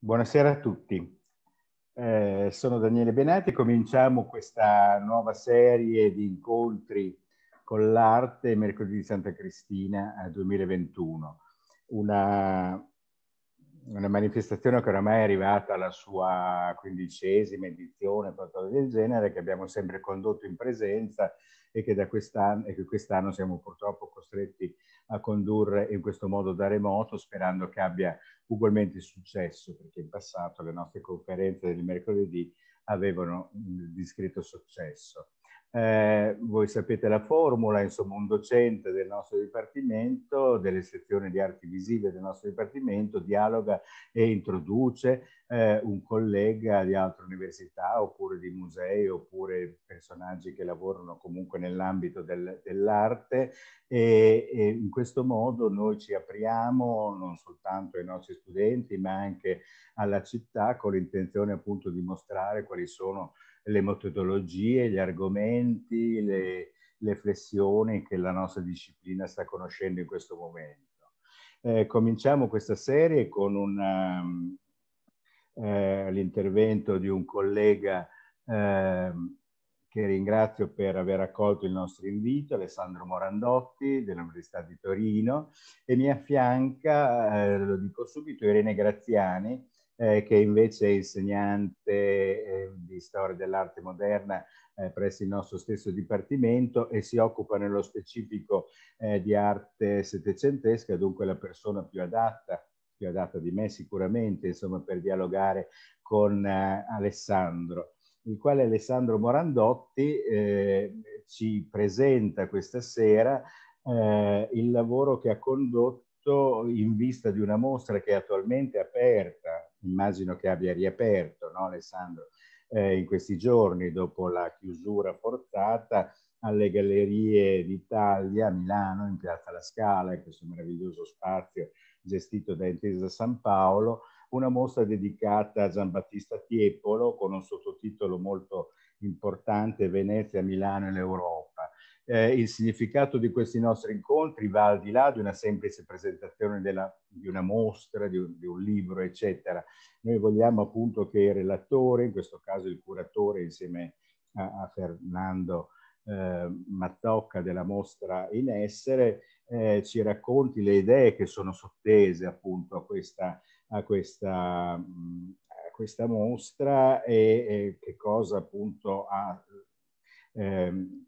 Buonasera a tutti. Eh, sono Daniele Benati e cominciamo questa nuova serie di incontri con l'arte mercoledì di Santa Cristina 2021. Eh, una, una, manifestazione che oramai è arrivata alla sua quindicesima edizione, qualcosa del genere, che abbiamo sempre condotto in presenza e che, quest'anno, e che quest'anno siamo purtroppo costretti a condurre in questo modo da remoto, sperando che abbia ugualmente successo, perché in passato le nostre conferenze del mercoledì avevano il discreto successo. Eh, voi sapete la formula, insomma un docente del nostro dipartimento, delle sezioni di arti visive del nostro dipartimento, dialoga e introduce eh, un collega di altre università oppure di musei oppure personaggi che lavorano comunque nell'ambito del, dell'arte e, e, in questo modo noi ci apriamo non soltanto ai nostri studenti ma anche alla città con l'intenzione appunto di mostrare quali sono le metodologie, gli argomenti, le, le flessioni che la nostra disciplina sta conoscendo in questo momento. Eh, cominciamo questa serie con una, um, eh, l'intervento di un collega eh, che ringrazio per aver accolto il nostro invito, Alessandro Morandotti dell'Università di Torino, e mi affianca, eh, lo dico subito, Irene Graziani, eh, che invece è insegnante eh, di storia dell'arte moderna eh, presso il nostro stesso dipartimento e si occupa nello specifico eh, di arte settecentesca, dunque la persona più adatta, più adatta di me sicuramente, insomma, per dialogare con eh, Alessandro il quale Alessandro Morandotti eh, ci presenta questa sera il lavoro che ha condotto in vista di una mostra che è attualmente aperta immagino che abbia riaperto, no Alessandro, eh, in questi giorni dopo la chiusura forzata alle Gallerie d'Italia a Milano in Piazza La Scala, in questo meraviglioso spazio gestito da Intesa San Paolo, una mostra dedicata a Giambattista Tiepolo con un sottotitolo molto importante Venezia, Milano e l'Europa. Eh, il significato di questi nostri incontri va al di là di una semplice presentazione della, di una mostra, di un, di un, libro, eccetera. Noi vogliamo appunto che il relatore, in questo caso il curatore insieme a, a Fernando eh, Mattocca della mostra in essere, eh, ci racconti le idee che sono sottese appunto a questa, a questa, mm, a questa mostra e, e, che cosa appunto ha... Ehm,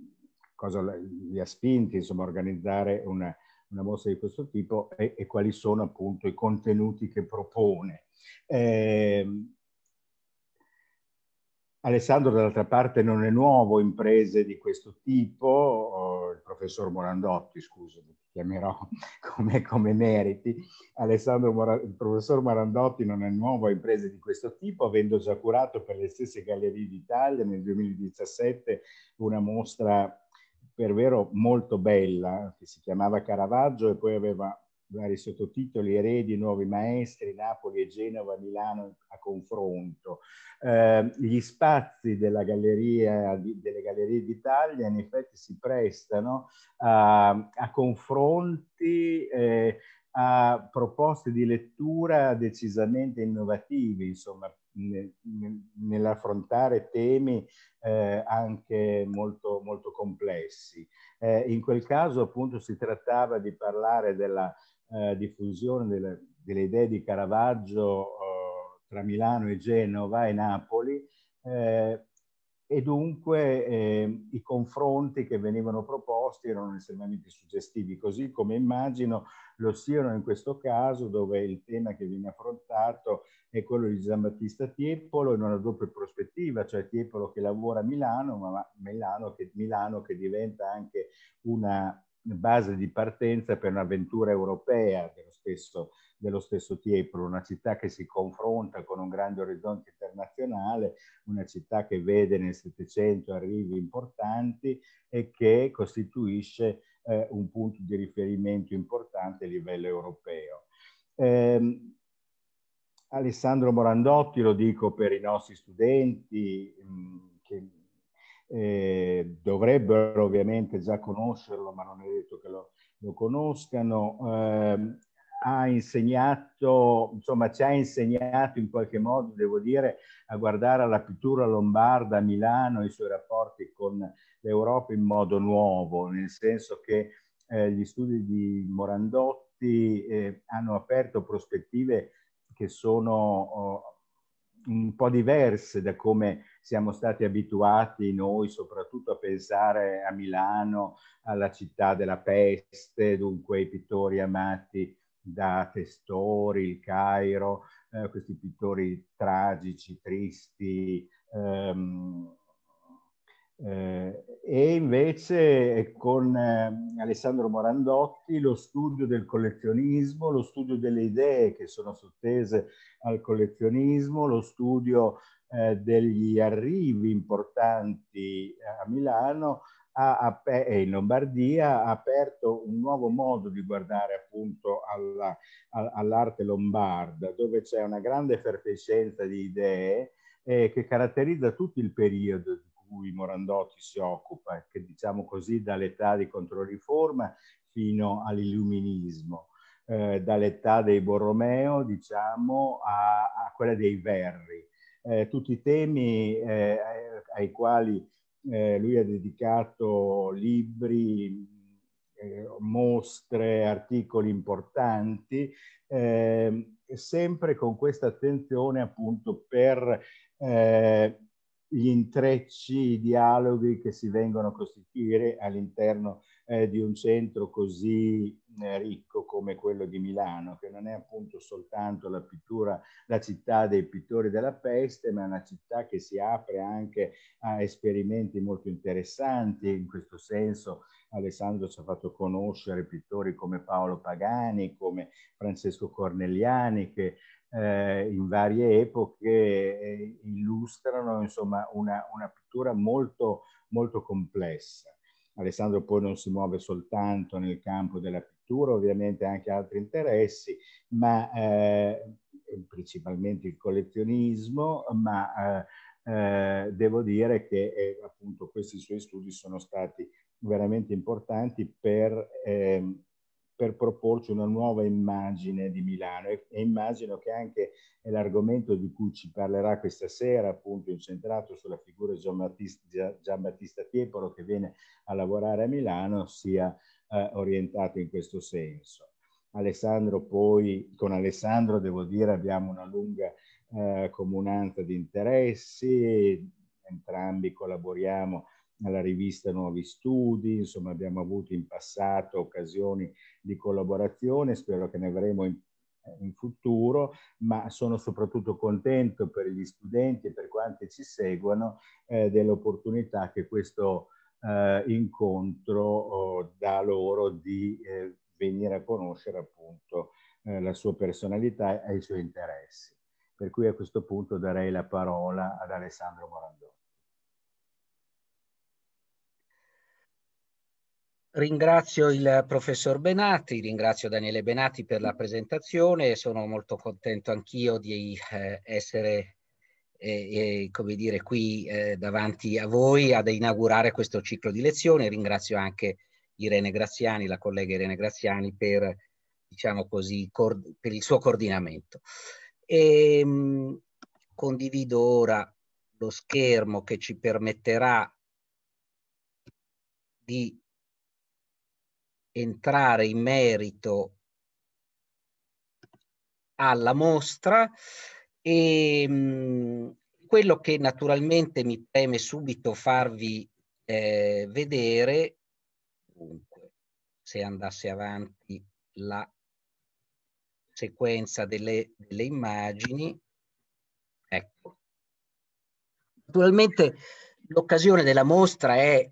cosa li ha spinti insomma, a organizzare una, una mostra di questo tipo e, e, quali sono appunto i contenuti che propone. Eh, Alessandro dall'altra parte non è nuovo in prese di questo tipo, il professor Morandotti, scusa, ti chiamerò come, come meriti, Alessandro Mora, il professor Morandotti non è nuovo a imprese di questo tipo, avendo già curato per le stesse Gallerie d'Italia nel 2017 una mostra per vero molto bella, che si chiamava Caravaggio e poi aveva vari sottotitoli, Eredi, Nuovi Maestri, Napoli e Genova, Milano a confronto. Eh, gli spazi galleria, di, delle Gallerie d'Italia in effetti si prestano a, a confronti, eh, a proposte di lettura decisamente innovativi, insomma, nell'affrontare temi eh, anche molto, molto complessi. Eh, in quel caso appunto si trattava di parlare della eh, diffusione delle, delle, idee di Caravaggio eh, tra Milano e Genova e Napoli eh, e dunque eh, i confronti che venivano proposti erano estremamente suggestivi, così come immagino lo siano in questo caso dove il tema che viene affrontato è quello di Giambattista Tiepolo in una doppia prospettiva, cioè Tiepolo che lavora a Milano, ma Milano che, Milano che diventa anche una base di partenza per un'avventura europea dello stesso dello stesso Tiepolo, una città che si confronta con un grande orizzonte internazionale, una città che vede nel Settecento arrivi importanti e che costituisce eh, un punto di riferimento importante a livello europeo. Eh, Alessandro Morandotti, lo dico per i nostri studenti, mh, che eh, dovrebbero ovviamente già conoscerlo, ma non è detto che lo, lo conoscano, eh, ha insegnato, insomma ci ha insegnato in qualche modo, devo dire, a guardare alla pittura lombarda a Milano e i suoi rapporti con l'Europa in modo nuovo, nel senso che eh, gli studi di Morandotti eh, hanno aperto prospettive che sono oh, un po' diverse da come siamo stati abituati noi soprattutto a pensare a Milano, alla città della peste, dunque i pittori amati da Testori, il Cairo, eh, questi pittori tragici, tristi. Ehm, eh, e invece con eh, Alessandro Morandotti lo studio del collezionismo, lo studio delle idee che sono sottese al collezionismo, lo studio eh, degli arrivi importanti a Milano ha, eh, in Lombardia ha aperto un nuovo modo di guardare appunto all'arte lombarda, dove c'è una grande effervescenza di idee eh, che caratterizza tutto il periodo di cui Morandotti si occupa, che diciamo così dall'età di Controriforma fino all'illuminismo. Eh, dall'età dei Borromeo, diciamo, a, a quella dei Verri. Eh, tutti i temi eh, ai quali eh, lui ha dedicato libri, eh, mostre, articoli importanti, eh, sempre con questa attenzione appunto per eh, gli intrecci, i dialoghi che si vengono a costituire all'interno eh, di un centro così eh, ricco come quello di Milano, che non è appunto soltanto la pittura, la città dei pittori della peste, ma è una città che si apre anche a esperimenti molto interessanti. In questo senso Alessandro ci ha fatto conoscere pittori come Paolo Pagani, come Francesco Corneliani, che eh, in varie epoche eh, illustrano insomma, una, una pittura molto, molto complessa. Alessandro poi non si muove soltanto nel campo della pittura, ovviamente anche altri interessi, ma eh, principalmente il collezionismo, ma eh, eh devo dire che eh, appunto questi suoi studi sono stati veramente importanti per ehm, per proporci una nuova immagine di Milano e, e immagino che anche l'argomento di cui ci parlerà questa sera, appunto incentrato sulla figura di Giambattista, Giambattista Tiepolo che viene a lavorare a Milano, sia eh, orientato in questo senso. Alessandro poi, con Alessandro devo dire abbiamo una lunga eh, comunanza di interessi, entrambi collaboriamo alla rivista Nuovi Studi, insomma abbiamo avuto in passato occasioni di collaborazione, spero che ne avremo in, eh, in futuro, ma sono soprattutto contento per gli studenti e per quanti ci seguono eh, dell'opportunità che questo eh, incontro oh, dà loro di eh, venire a conoscere appunto eh, la sua personalità e i suoi interessi. Per cui a questo punto darei la parola ad Alessandro Morandoni. Ringrazio il professor Benati, ringrazio Daniele Benati per la presentazione, sono molto contento anch'io di eh, essere eh, eh, come dire, qui eh, davanti a voi ad inaugurare questo ciclo di lezioni. Ringrazio anche Irene Graziani, la collega Irene Graziani, per, diciamo così, per il suo coordinamento. E, ehm, mh, condivido ora lo schermo che ci permetterà di entrare in merito alla mostra e mm, quello che naturalmente mi preme subito farvi eh, vedere, dunque, se andasse avanti la sequenza delle, delle immagini, ecco. Naturalmente l'occasione della mostra è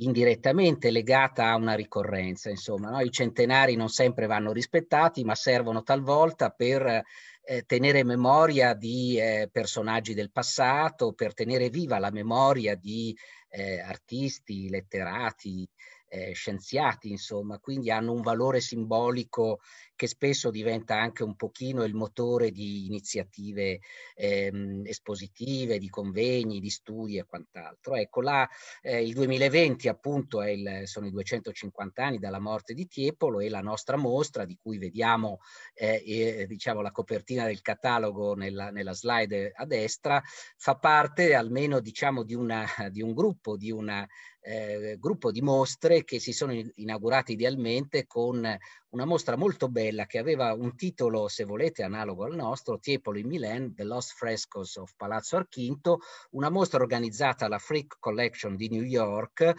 indirettamente legata a una ricorrenza, insomma, no? i centenari non sempre vanno rispettati, ma servono talvolta per eh, tenere memoria di eh, personaggi del passato, per tenere viva la memoria di eh, artisti, letterati, eh, scienziati, insomma, quindi hanno un valore simbolico che spesso diventa anche un pochino il motore di iniziative ehm, espositive, di convegni, di studi e quant'altro. Ecco, là, eh, il 2020 appunto il, sono i 250 anni dalla morte di Tiepolo e la nostra mostra, di cui vediamo eh, eh, diciamo la copertina del catalogo nella, nella, slide a destra, fa parte almeno diciamo di, una, di un gruppo, di una eh, gruppo di mostre che si sono inaugurate idealmente con una mostra molto bella che aveva un titolo, se volete, analogo al nostro, Tiepolo in Milan, The Lost Frescoes of Palazzo Archinto, una mostra organizzata alla Frick Collection di New York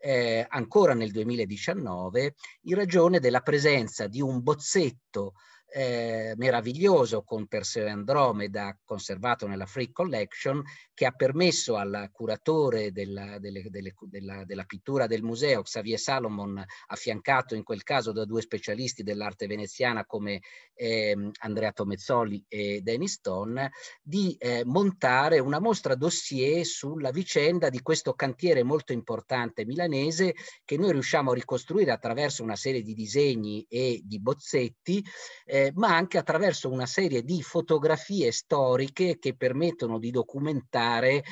eh, ancora nel 2019 in ragione della presenza di un bozzetto eh, meraviglioso con Perseo e Andromeda conservato nella Free Collection che ha permesso al curatore della, delle, delle, della, della, pittura del museo, Xavier Salomon, affiancato in quel caso da due specialisti dell'arte veneziana come eh, Andrea Tomezzoli e Denis Stone, di eh, montare una mostra dossier sulla vicenda di questo cantiere molto importante milanese che noi riusciamo a ricostruire attraverso una serie di disegni e di bozzetti. Eh, eh, ma anche attraverso una serie di fotografie storiche che permettono di documentare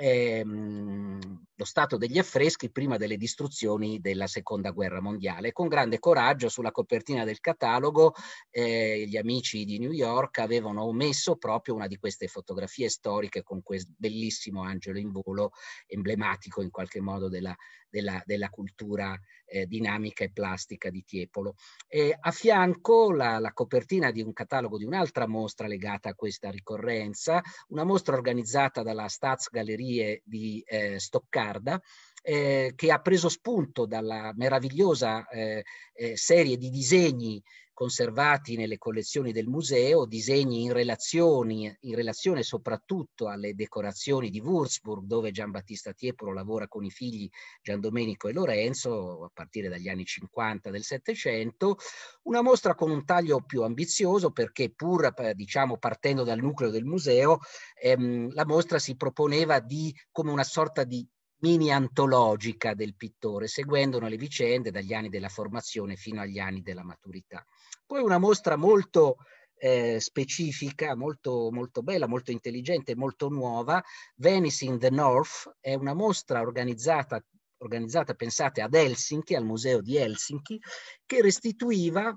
ehm, lo stato degli affreschi prima delle distruzioni della seconda guerra mondiale. Con grande coraggio sulla copertina del catalogo eh, gli amici di New York avevano omesso proprio una di queste fotografie storiche con quel bellissimo angelo in volo, emblematico in qualche modo della, della, della cultura eh, dinamica e plastica di Tiepolo. E a fianco la, la copertina di un catalogo di un'altra mostra legata a questa ricorrenza, una mostra organizzata dalla Staatsgalerie librerie di eh, Stoccarda, eh, che ha preso spunto dalla meravigliosa eh, eh serie di disegni conservati nelle collezioni del museo, disegni in, relazioni, in relazione soprattutto alle decorazioni di Würzburg, dove Giambattista Tiepolo lavora con i figli Gian Domenico e Lorenzo a partire dagli anni 50 del Settecento, una mostra con un taglio più ambizioso perché pur eh, diciamo, partendo dal nucleo del museo, ehm, la mostra si proponeva di, come una sorta di mini antologica del pittore, seguendone le vicende dagli anni della formazione fino agli anni della maturità. Poi una mostra molto eh, specifica, molto, molto bella, molto intelligente, molto nuova, Venice in the North, è una mostra organizzata, organizzata pensate ad Helsinki, al museo di Helsinki, che restituiva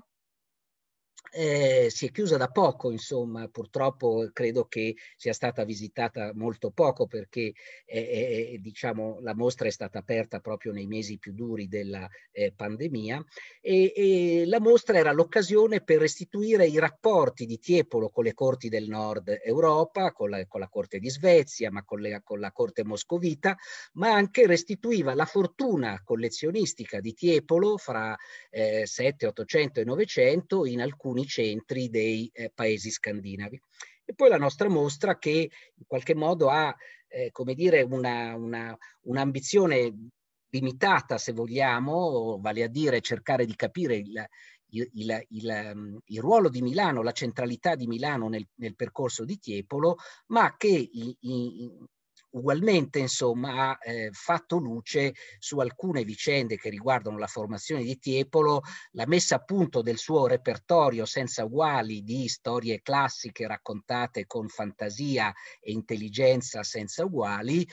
eh, si è chiusa da poco, insomma, purtroppo credo che sia stata visitata molto poco perché eh, eh, eh, diciamo, la mostra è stata aperta proprio nei mesi più duri della eh, pandemia e, e, la mostra era l'occasione per restituire i rapporti di Tiepolo con le corti del nord Europa, con la, con la corte di Svezia, ma con, le, con la corte moscovita, ma anche restituiva la fortuna collezionistica di Tiepolo fra eh, 7, 800 e 900 in alcuni grandi centri dei eh, paesi scandinavi. E poi la nostra mostra che in qualche modo ha, eh, come dire, una, una, un'ambizione limitata, se vogliamo, vale a dire cercare di capire il, il, il, il, il, ruolo di Milano, la centralità di Milano nel, nel percorso di Tiepolo, ma che in, in, ugualmente insomma, ha eh, fatto luce su alcune vicende che riguardano la formazione di Tiepolo, la messa a punto del suo repertorio senza uguali di storie classiche raccontate con fantasia e intelligenza senza uguali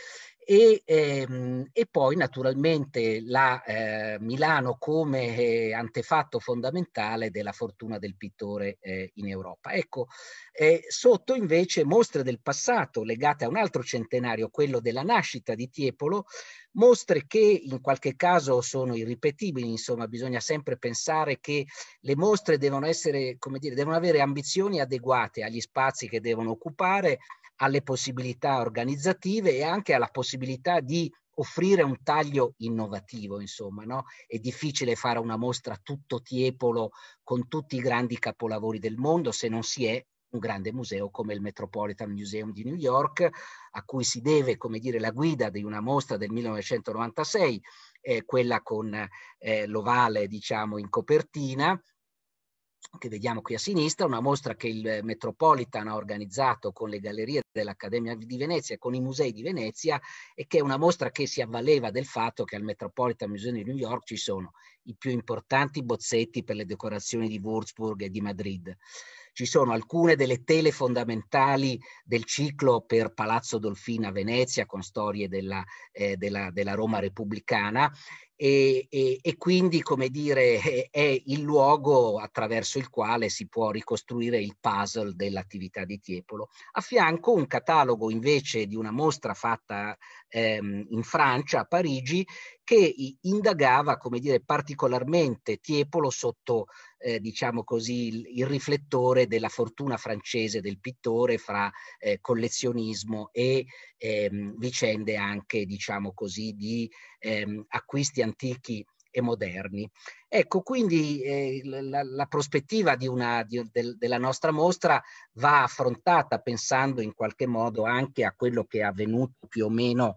e, ehm, e poi naturalmente la eh, Milano come eh, antefatto fondamentale della fortuna del pittore eh, in Europa. Ecco, eh, sotto invece mostre del passato legate a un altro centenario, quello della nascita di Tiepolo, mostre che in qualche caso sono irripetibili, insomma bisogna sempre pensare che le mostre devono essere, come dire, devono avere ambizioni adeguate agli spazi che devono occupare, alle possibilità organizzative e anche alla possibilità di offrire un taglio innovativo, insomma, no? È difficile fare una mostra tutto tiepolo con tutti i grandi capolavori del mondo se non si è un grande museo come il Metropolitan Museum di New York, a cui si deve, come dire, la guida di una mostra del 1996, eh, quella con eh, l'ovale, diciamo, in copertina, che vediamo qui a sinistra, una mostra che il eh, Metropolitan ha organizzato con le gallerie dell'Accademia di Venezia, con i musei di Venezia e che è una mostra che si avvaleva del fatto che al Metropolitan Museum di New York ci sono i più importanti bozzetti per le decorazioni di Würzburg e di Madrid. Ci sono alcune delle tele fondamentali del ciclo per Palazzo Dolfina a Venezia con storie della, eh, della, della Roma repubblicana e, e, e, quindi, come dire, eh, è il luogo attraverso il quale si può ricostruire il puzzle dell'attività di Tiepolo. A fianco un catalogo invece di una mostra fatta ehm, in Francia, a Parigi, che indagava, come dire, particolarmente Tiepolo sotto, eh, diciamo così, il, il, riflettore della fortuna francese del pittore fra eh, collezionismo e ehm, vicende anche, diciamo così, di ehm, acquisti antichi e moderni. Ecco, quindi eh, la, la, prospettiva di una, di, del, della nostra mostra va affrontata pensando in qualche modo anche a quello che è avvenuto più o meno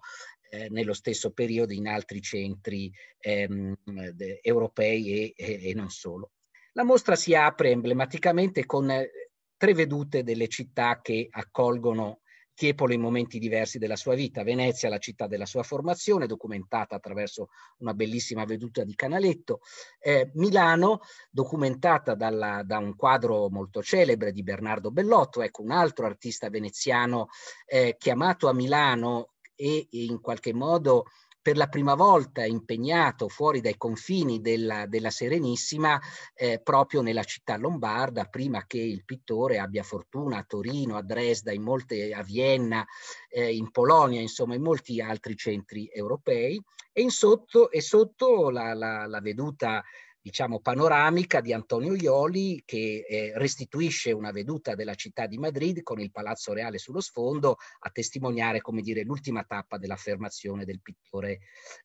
eh, nello stesso periodo in altri centri ehm, de, europei e, e, e non solo. La mostra si apre emblematicamente con eh, tre vedute delle città che accolgono Tiepolo in momenti diversi della sua vita, Venezia la città della sua formazione, documentata attraverso una bellissima veduta di Canaletto, eh, Milano documentata dalla, da un quadro molto celebre di Bernardo Bellotto, ecco un altro artista veneziano eh, chiamato a Milano e, e in qualche modo per la prima volta impegnato fuori dai confini della, della Serenissima eh, proprio nella città lombarda, prima che il pittore abbia fortuna a Torino, a Dresda, molte, a Vienna, eh, in Polonia, insomma in molti altri centri europei. E, in sotto, e sotto la, la, la veduta diciamo, panoramica di Antonio Ioli che eh, restituisce una veduta della città di Madrid con il Palazzo Reale sullo sfondo a testimoniare, come dire, l'ultima tappa dell'affermazione del pittore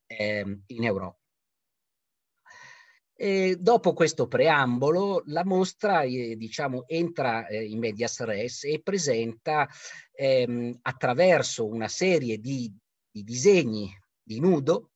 eh, in Europa. E dopo questo preambolo, la mostra eh, diciamo, entra eh, in medias res e presenta ehm, attraverso una serie di, di disegni di nudo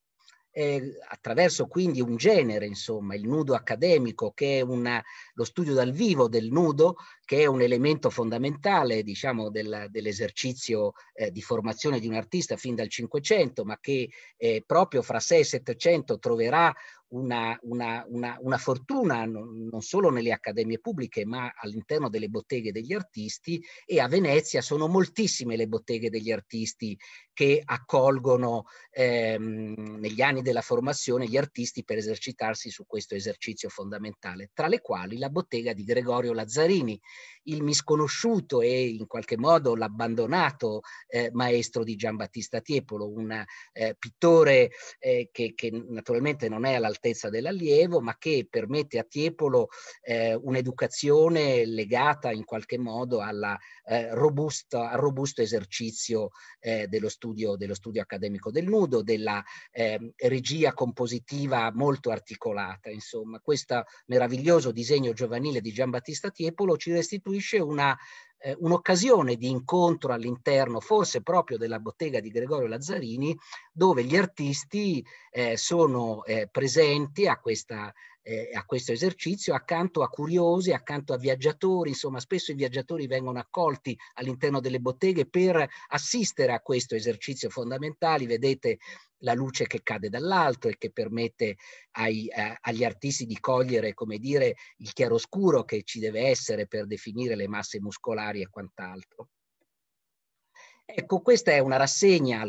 eh, attraverso quindi un genere, insomma, il nudo accademico, che è una lo studio dal vivo del nudo, che è un elemento fondamentale diciamo, del, dell'esercizio eh, di formazione di un artista fin dal Cinquecento, ma che eh, proprio fra 6 e 700 troverà una, una, una, una, fortuna non, non, solo nelle accademie pubbliche ma all'interno delle botteghe degli artisti e a Venezia sono moltissime le botteghe degli artisti che accolgono ehm, negli anni della formazione gli artisti per esercitarsi su questo esercizio fondamentale, tra le quali la bottega di Gregorio Lazzarini, il misconosciuto e in qualche modo l'abbandonato eh, maestro di Giambattista Tiepolo, un eh, pittore eh, che, che, naturalmente non è all'altezza dell'allievo, ma che permette a Tiepolo eh, un'educazione legata in qualche modo alla, eh, robusta, al robusto esercizio eh, dello studio, dello, studio, accademico del nudo, della ehm, regia compositiva molto articolata. Insomma, questo meraviglioso disegno giovanile di Giambattista Tiepolo ci restituisce una, eh, un'occasione di incontro all'interno, forse proprio della bottega di Gregorio Lazzarini, dove gli artisti eh, sono eh, presenti a questa, eh, a questo esercizio, accanto a curiosi, accanto a viaggiatori, insomma spesso i viaggiatori vengono accolti all'interno delle botteghe per assistere a questo esercizio fondamentale, vedete la luce che cade dall'alto e che permette ai, eh, agli artisti di cogliere, come dire, il chiaroscuro che ci deve essere per definire le masse muscolari e quant'altro. Ecco, questa è una rassegna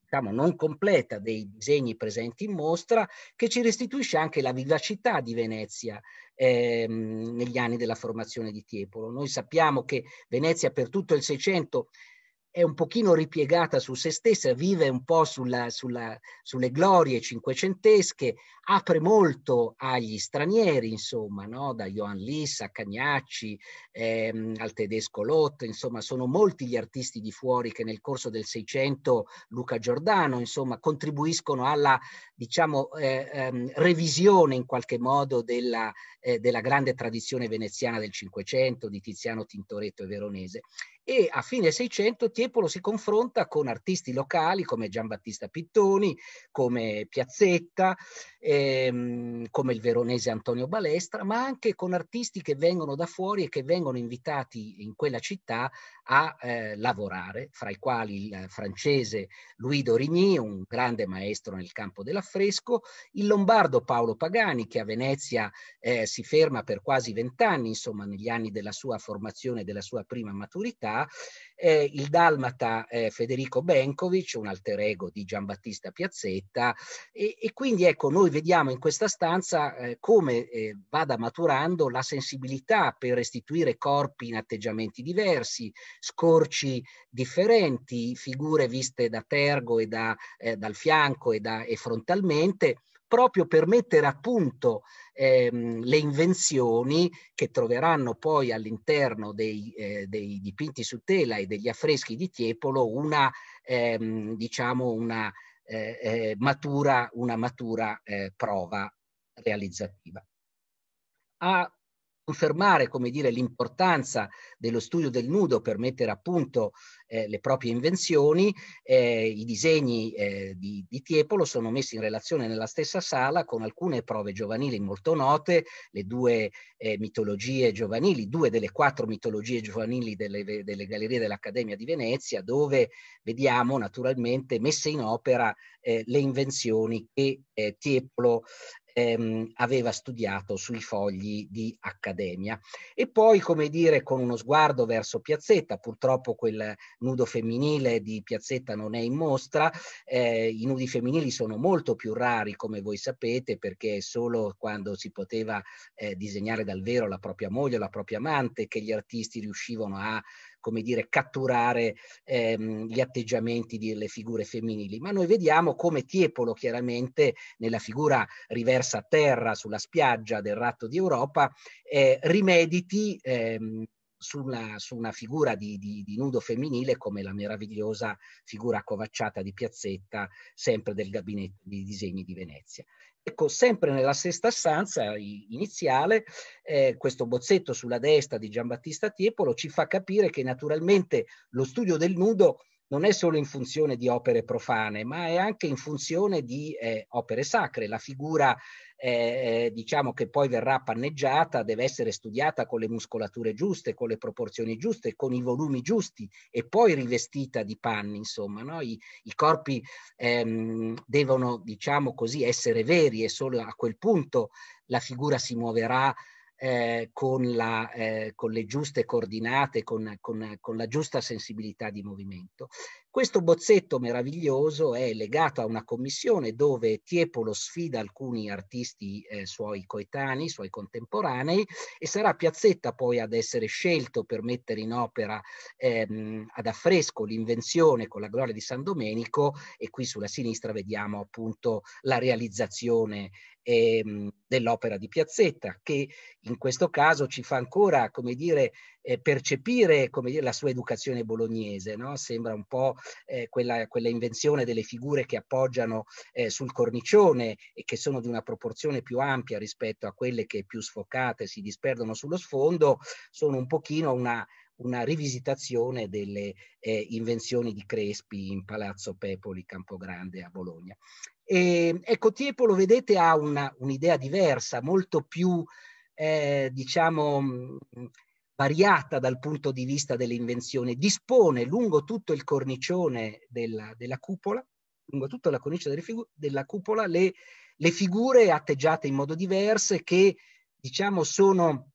diciamo, non completa dei disegni presenti in mostra che ci restituisce anche la vivacità di Venezia ehm, negli anni della formazione di Tiepolo. Noi sappiamo che Venezia per tutto il Seicento è un pochino ripiegata su se stessa, vive un po' sulla, sulla, sulle glorie cinquecentesche, apre molto agli stranieri, insomma, no? da Johan Liss a Cagnacci, ehm, al tedesco Lotte, insomma, sono molti gli artisti di fuori che nel corso del Seicento, Luca Giordano, insomma, contribuiscono alla, diciamo, eh, ehm, revisione in qualche modo della, eh, della grande tradizione veneziana del Cinquecento, di Tiziano Tintoretto e Veronese e a fine Seicento Tiepolo si confronta con artisti locali come Giambattista Pittoni, come Piazzetta, ehm, come il veronese Antonio Balestra, ma anche con artisti che vengono da fuori e che vengono invitati in quella città a eh, lavorare, fra i quali il francese Louis Dorigny, un grande maestro nel campo dell'affresco, il lombardo Paolo Pagani, che a Venezia eh, si ferma per quasi vent'anni, insomma negli anni della sua formazione, e della sua prima maturità, eh, il dalmata eh, Federico Benkovic, un alter ego di Giambattista Piazzetta, e, e quindi ecco noi vediamo in questa stanza eh, come eh, vada maturando la sensibilità per restituire corpi in atteggiamenti diversi, scorci differenti, figure viste da tergo e da, eh, dal fianco e, da, e frontalmente proprio per mettere a punto ehm, le invenzioni che troveranno poi all'interno dei, eh, dei, dipinti su tela e degli affreschi di Tiepolo una, ehm, diciamo una, eh, eh matura, una matura eh, prova realizzativa. A confermare come dire, l'importanza dello studio del nudo per mettere a punto eh, le proprie invenzioni. Eh, I disegni eh, di, di Tiepolo sono messi in relazione nella stessa sala con alcune prove giovanili molto note, le due eh, mitologie giovanili, due delle quattro mitologie giovanili delle, delle gallerie dell'Accademia di Venezia, dove vediamo naturalmente messe in opera eh, le invenzioni che eh, Tiepolo ehm, aveva studiato sui fogli di accademia. E poi, come dire, con uno sguardo verso Piazzetta, purtroppo quel nudo femminile di Piazzetta non è in mostra, eh, i nudi femminili sono molto più rari, come voi sapete, perché solo quando si poteva eh, disegnare dal vero la propria moglie o la propria amante che gli artisti riuscivano a come dire, catturare ehm, gli atteggiamenti delle figure femminili, ma noi vediamo come Tiepolo chiaramente nella figura riversa a terra sulla spiaggia del ratto di Europa eh, rimediti ehm, su una, su una, figura di, di, di, nudo femminile come la meravigliosa figura covacciata di Piazzetta, sempre del gabinetto di disegni di Venezia. Ecco, sempre nella stessa stanza iniziale, eh, questo bozzetto sulla destra di Giambattista Tiepolo ci fa capire che naturalmente lo studio del nudo non è solo in funzione di opere profane, ma è anche in funzione di eh, opere sacre. La figura eh, eh, diciamo che poi verrà panneggiata deve essere studiata con le muscolature giuste, con le proporzioni giuste, con i volumi giusti e poi rivestita di panni, insomma, no? I, i corpi ehm, devono, diciamo così, essere veri e solo a quel punto la figura si muoverà eh, con, la, eh, con, le giuste coordinate, con, con, con, la giusta sensibilità di movimento. Questo bozzetto meraviglioso è legato a una commissione dove Tiepolo sfida alcuni artisti eh, suoi coetanei, suoi contemporanei e sarà Piazzetta poi ad essere scelto per mettere in opera ehm, ad affresco l'invenzione con la gloria di San Domenico e qui sulla sinistra vediamo appunto la realizzazione ehm, dell'opera di Piazzetta che in questo caso ci fa ancora, come dire, eh, percepire come dire, la sua educazione bolognese, no? sembra un po' eh, quella, quella, invenzione delle figure che appoggiano eh, sul cornicione e che sono di una proporzione più ampia rispetto a quelle che più sfocate si disperdono sullo sfondo, sono un pochino una, una rivisitazione delle eh, invenzioni di Crespi in Palazzo Pepoli Campogrande a Bologna. E, ehm, ecco, Tiepolo, vedete, ha un'idea diversa, molto più, eh, diciamo, variata dal punto di vista dell'invenzione, dispone lungo tutto il cornicione della, della cupola, lungo tutta la cornice della cupola, le, le figure atteggiate in modo diverso che diciamo sono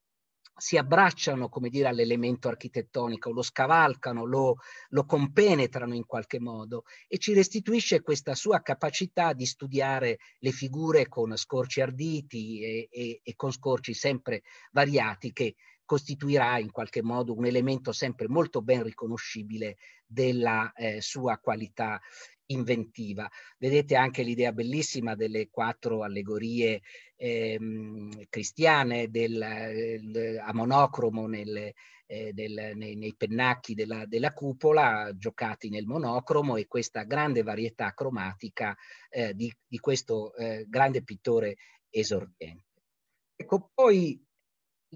si abbracciano come dire all'elemento architettonico, lo scavalcano, lo, lo, compenetrano in qualche modo e ci restituisce questa sua capacità di studiare le figure con scorci arditi e, e, e con scorci sempre variati che costituirà in qualche modo un elemento sempre molto ben riconoscibile della eh, sua qualità inventiva. Vedete anche l'idea bellissima delle quattro allegorie ehm, cristiane del, eh, a monocromo nel, eh, del, nei, nei, pennacchi della, della, cupola, giocati nel monocromo e questa grande varietà cromatica eh, di, di, questo eh, grande pittore esordiente. Ecco, poi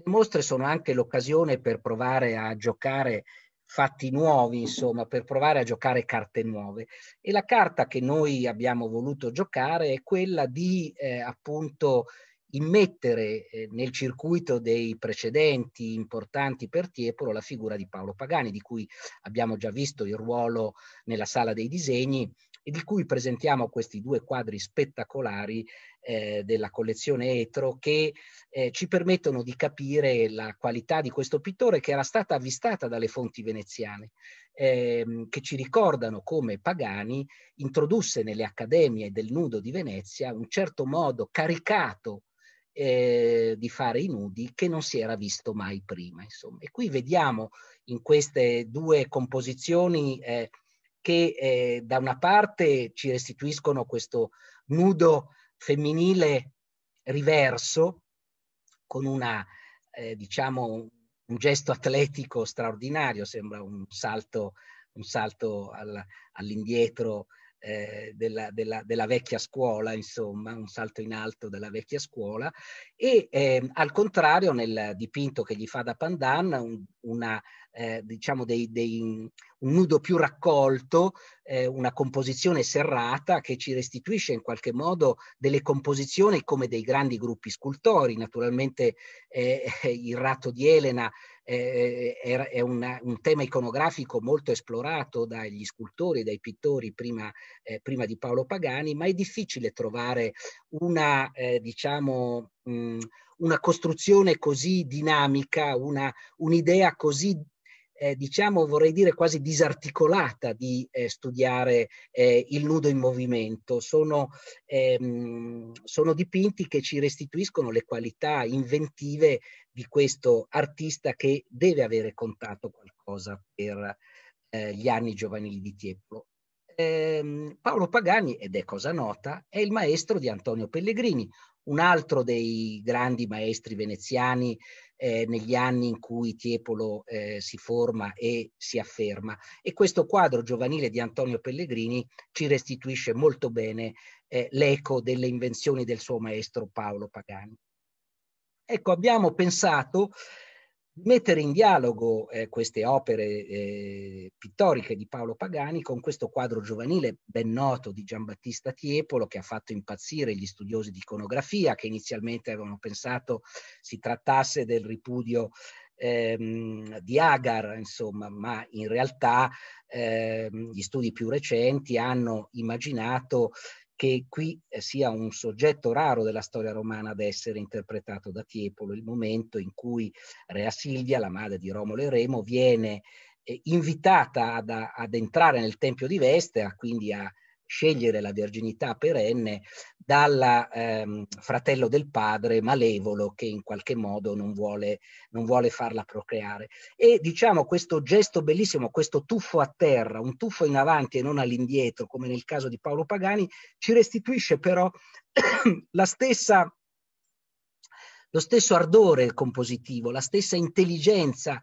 le mostre sono anche l'occasione per provare a giocare fatti nuovi, insomma, per provare a giocare carte nuove. E la carta che noi abbiamo voluto giocare è quella di eh, appunto immettere eh, nel circuito dei precedenti importanti per Tiepolo la figura di Paolo Pagani, di cui abbiamo già visto il ruolo nella sala dei disegni e di cui presentiamo questi due quadri spettacolari eh, della collezione Etro che eh, ci permettono di capire la qualità di questo pittore che era stata avvistata dalle fonti veneziane, ehm, che ci ricordano come Pagani introdusse nelle accademie del nudo di Venezia un certo modo caricato eh, di fare i nudi che non si era visto mai prima. Insomma. E qui vediamo in queste due composizioni eh, che eh, da una parte ci restituiscono questo nudo femminile riverso con una, eh, diciamo, un gesto atletico straordinario, sembra un salto, un salto al, all'indietro eh, della, della, della, vecchia scuola, insomma, un salto in alto della vecchia scuola, e eh, al contrario nel dipinto che gli fa da Pandan, un, una, eh, diciamo dei, dei, un nudo più raccolto, eh, una composizione serrata che ci restituisce in qualche modo delle composizioni come dei grandi gruppi scultori. Naturalmente eh, il ratto di Elena eh, è una, un tema iconografico molto esplorato dagli scultori, dai pittori prima, eh, prima di Paolo Pagani, ma è difficile trovare una, eh, diciamo, mh, una costruzione così dinamica, una, un'idea così eh, diciamo, vorrei dire, quasi disarticolata di eh, studiare eh, il nudo in movimento. Sono, ehm, sono dipinti che ci restituiscono le qualità inventive di questo artista che deve avere contato qualcosa per eh, gli anni giovanili di Tiepolo. Ehm, Paolo Pagani, ed è cosa nota, è il maestro di Antonio Pellegrini, un altro dei grandi maestri veneziani eh, negli anni in cui Tiepolo eh, si forma e si afferma. E questo quadro giovanile di Antonio Pellegrini ci restituisce molto bene eh, l'eco delle invenzioni del suo maestro Paolo Pagani. Ecco, abbiamo pensato mettere in dialogo eh, queste opere eh, pittoriche di Paolo Pagani con questo quadro giovanile ben noto di Giambattista Tiepolo che ha fatto impazzire gli studiosi di iconografia che inizialmente avevano pensato si trattasse del ripudio ehm, di Agar, insomma, ma in realtà ehm, gli studi più recenti hanno immaginato che qui eh, sia un soggetto raro della storia romana ad essere interpretato da Tiepolo, il momento in cui Rea Silvia, la madre di Romolo e Remo, viene eh, invitata ad, ad, entrare nel Tempio di Vestea, quindi a, scegliere la verginità perenne dal ehm, fratello del padre malevolo che in qualche modo non vuole, non vuole farla procreare. E diciamo questo gesto bellissimo, questo tuffo a terra, un tuffo in avanti e non all'indietro, come nel caso di Paolo Pagani, ci restituisce però la stessa lo stesso ardore compositivo, la stessa intelligenza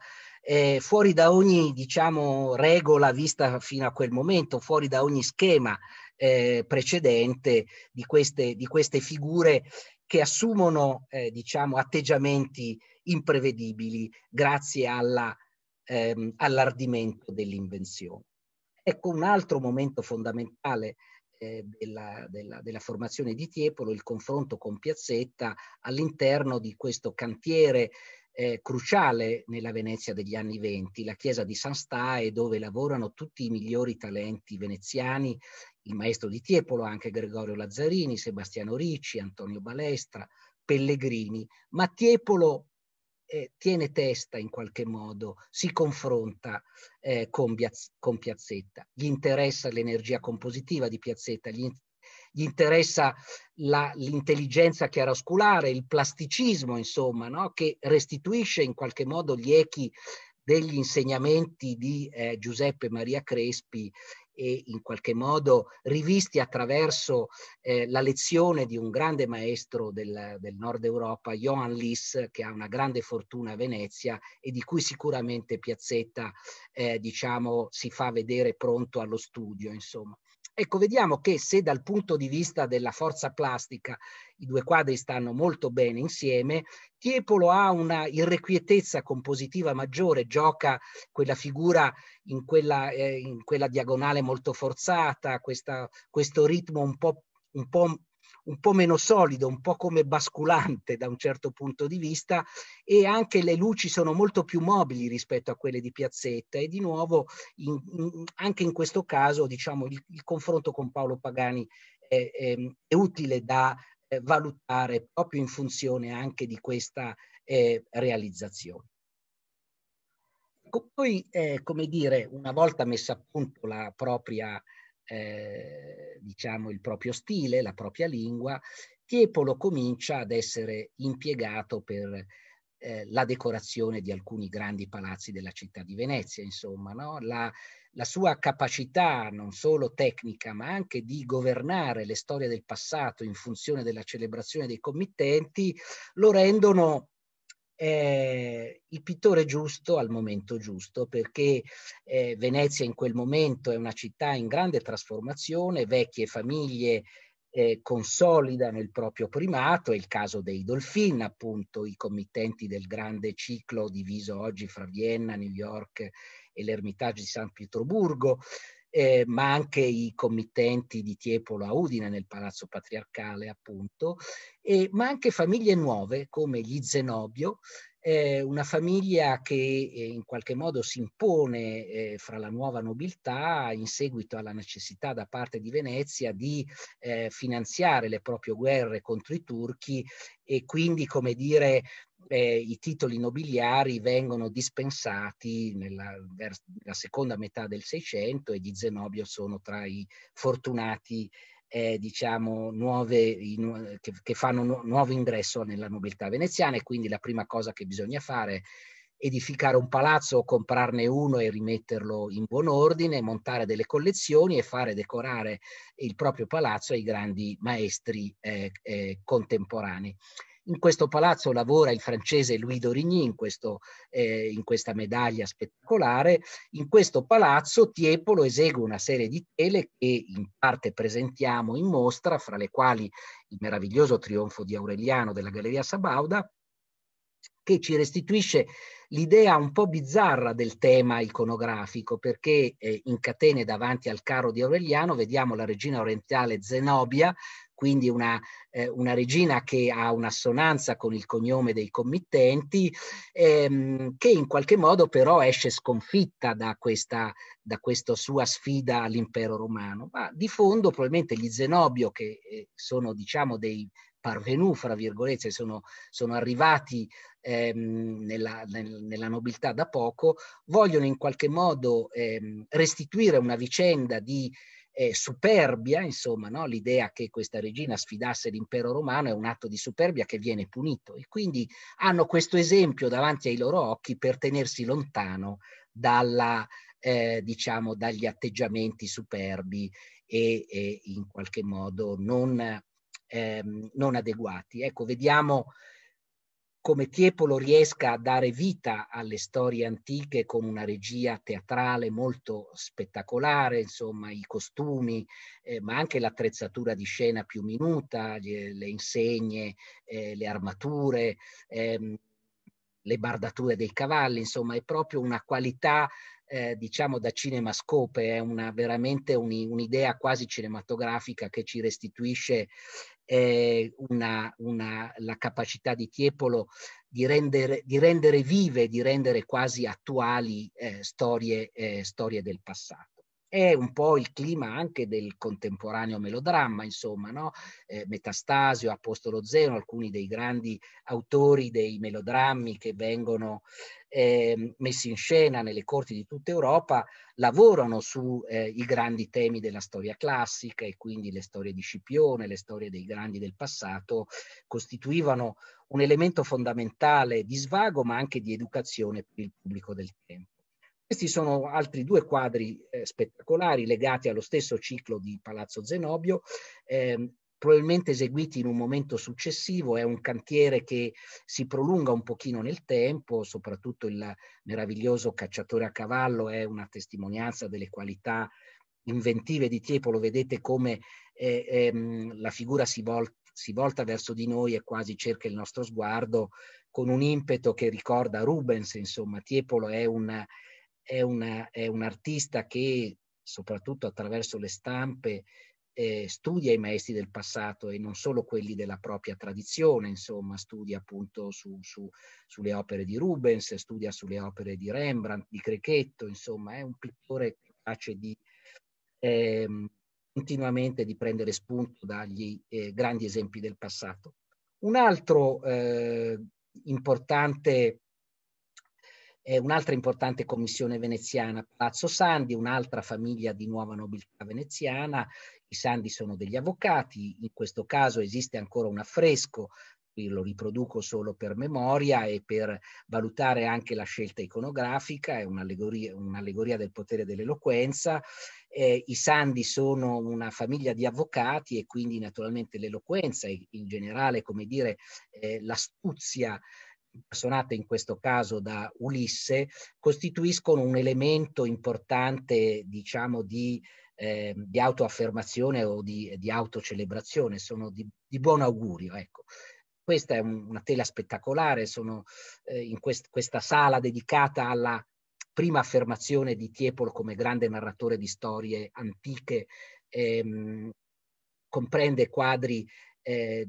eh, fuori da ogni diciamo, regola vista fino a quel momento, fuori da ogni schema eh, precedente di queste, di queste, figure che assumono eh, diciamo, atteggiamenti imprevedibili grazie alla, ehm, all'ardimento dell'invenzione. Ecco un altro momento fondamentale eh, della, della, della, formazione di Tiepolo, il confronto con Piazzetta all'interno di questo cantiere eh, cruciale nella Venezia degli anni venti, la chiesa di San Stae, dove lavorano tutti i migliori talenti veneziani, il maestro di Tiepolo, anche Gregorio Lazzarini, Sebastiano Ricci, Antonio Balestra, Pellegrini, ma Tiepolo eh, tiene testa in qualche modo, si confronta eh, con, con Piazzetta, gli interessa l'energia compositiva di Piazzetta, gli gli interessa l'intelligenza chiarosculare, il plasticismo, insomma, no? che restituisce in qualche modo gli echi degli insegnamenti di eh, Giuseppe Maria Crespi e in qualche modo rivisti attraverso eh, la lezione di un grande maestro del, del nord Europa, Johan Liss, che ha una grande fortuna a Venezia e di cui sicuramente Piazzetta eh, diciamo, si fa vedere pronto allo studio. Insomma. Ecco, vediamo che se dal punto di vista della forza plastica i due quadri stanno molto bene insieme, Tiepolo ha una irrequietezza compositiva maggiore, gioca quella figura in quella, eh, in quella diagonale molto forzata, questa, questo ritmo un po', un po' un po' meno solido, un po' come basculante da un certo punto di vista e anche le luci sono molto più mobili rispetto a quelle di piazzetta e di nuovo in, in, anche in questo caso diciamo il, il confronto con Paolo Pagani è, è, è utile da eh, valutare proprio in funzione anche di questa eh, realizzazione. Poi, eh, come dire, una volta messa a punto la propria eh, diciamo, il proprio stile, la propria lingua, Tiepolo comincia ad essere impiegato per eh, la decorazione di alcuni grandi palazzi della città di Venezia, insomma, no? la, la sua capacità non solo tecnica, ma anche di governare le storie del passato in funzione della celebrazione dei committenti, lo rendono eh, il pittore giusto al momento giusto, perché eh, Venezia in quel momento è una città in grande trasformazione, vecchie famiglie eh, consolidano il proprio primato, è il caso dei Dolphin, appunto i committenti del grande ciclo diviso oggi fra Vienna, New York e l'Ermitage di San Pietroburgo, eh, ma anche i committenti di Tiepolo a Udine nel Palazzo Patriarcale appunto, e, ma anche famiglie nuove come gli Zenobio, eh, una famiglia che eh, in qualche modo si impone eh, fra la nuova nobiltà in seguito alla necessità da parte di Venezia di eh, finanziare le proprie guerre contro i turchi e quindi, come dire, eh, i titoli nobiliari vengono dispensati nella, vers- nella seconda metà del Seicento e di Zenobio sono tra i fortunati eh, diciamo, nuove, i, che, che, fanno nu- nuovo ingresso nella nobiltà veneziana e quindi la prima cosa che bisogna fare edificare un palazzo comprarne uno e rimetterlo in buon ordine, montare delle collezioni e fare decorare il proprio palazzo ai grandi maestri eh, eh, contemporanei. In questo palazzo lavora il francese Louis Dorigny in, questo, eh, in questa medaglia spettacolare. In questo palazzo Tiepolo esegue una serie di tele che in parte presentiamo in mostra, fra le quali il meraviglioso trionfo di Aureliano della Galleria Sabauda, che ci restituisce l'idea un po' bizzarra del tema iconografico, perché eh, in catene davanti al carro di Aureliano vediamo la regina orientale Zenobia quindi una, eh, una regina che ha un'assonanza con il cognome dei committenti, ehm, che in qualche modo però esce sconfitta da questa, da questa sua sfida all'impero romano. Ma di fondo probabilmente gli Zenobio, che eh, sono diciamo dei parvenu, fra virgolette, sono, sono arrivati ehm, nella, nel, nella, nobiltà da poco, vogliono in qualche modo ehm, restituire una vicenda di eh, superbia, insomma, no? l'idea che questa regina sfidasse l'impero romano è un atto di superbia che viene punito e quindi hanno questo esempio davanti ai loro occhi per tenersi lontano dalla, eh, diciamo, dagli atteggiamenti superbi e, e in qualche modo non, ehm, non adeguati. Ecco, vediamo come Tiepolo riesca a dare vita alle storie antiche con una regia teatrale molto spettacolare, insomma i costumi, eh, ma anche l'attrezzatura di scena più minuta, le, le insegne, eh, le armature, ehm, le bardature dei cavalli, insomma è proprio una qualità eh, diciamo da cinemascope, è una, veramente un'idea quasi cinematografica che ci restituisce eh, una, una, la capacità di Tiepolo di rendere, di rendere vive, di rendere quasi attuali eh, storie, eh, storie del passato è un po' il clima anche del contemporaneo melodramma, insomma, no? eh, Metastasio, Apostolo Zeno, alcuni dei grandi autori dei melodrammi che vengono eh, messi in scena nelle corti di tutta Europa, lavorano sui eh, grandi temi della storia classica e quindi le storie di Scipione, le storie dei grandi del passato, costituivano un elemento fondamentale di svago ma anche di educazione per il pubblico del tempo. Questi sono altri due quadri eh, spettacolari legati allo stesso ciclo di Palazzo Zenobio, eh, probabilmente eseguiti in un momento successivo, è un cantiere che si prolunga un pochino nel tempo, soprattutto il meraviglioso cacciatore a cavallo è una testimonianza delle qualità inventive di Tiepolo, vedete come eh, ehm, la figura si, vol- si volta verso di noi e quasi cerca il nostro sguardo con un impeto che ricorda Rubens, insomma Tiepolo è un è, una, è un artista che soprattutto attraverso le stampe eh, studia i maestri del passato e non solo quelli della propria tradizione, insomma, studia appunto su, su, sulle opere di Rubens, studia sulle opere di Rembrandt, di Crechetto, insomma, è un pittore capace di eh, continuamente di prendere spunto dagli eh, grandi esempi del passato. Un altro eh, importante eh, un'altra importante commissione veneziana, Palazzo Sandi, un'altra famiglia di nuova nobiltà veneziana. I Sandi sono degli avvocati, in questo caso esiste ancora un affresco, lo riproduco solo per memoria e per valutare anche la scelta iconografica, è un'allegoria, un'allegoria del potere dell'eloquenza. Eh, I Sandi sono una famiglia di avvocati e quindi naturalmente l'eloquenza e in generale, come dire, eh, l'astuzia personate in questo caso da Ulisse, costituiscono un elemento importante, diciamo, di, eh, di autoaffermazione o di, di autocelebrazione, sono di, di, buon augurio, ecco. Questa è un, una tela spettacolare, sono eh, in quest, questa sala dedicata alla prima affermazione di Tiepolo come grande narratore di storie antiche, ehm, comprende quadri eh,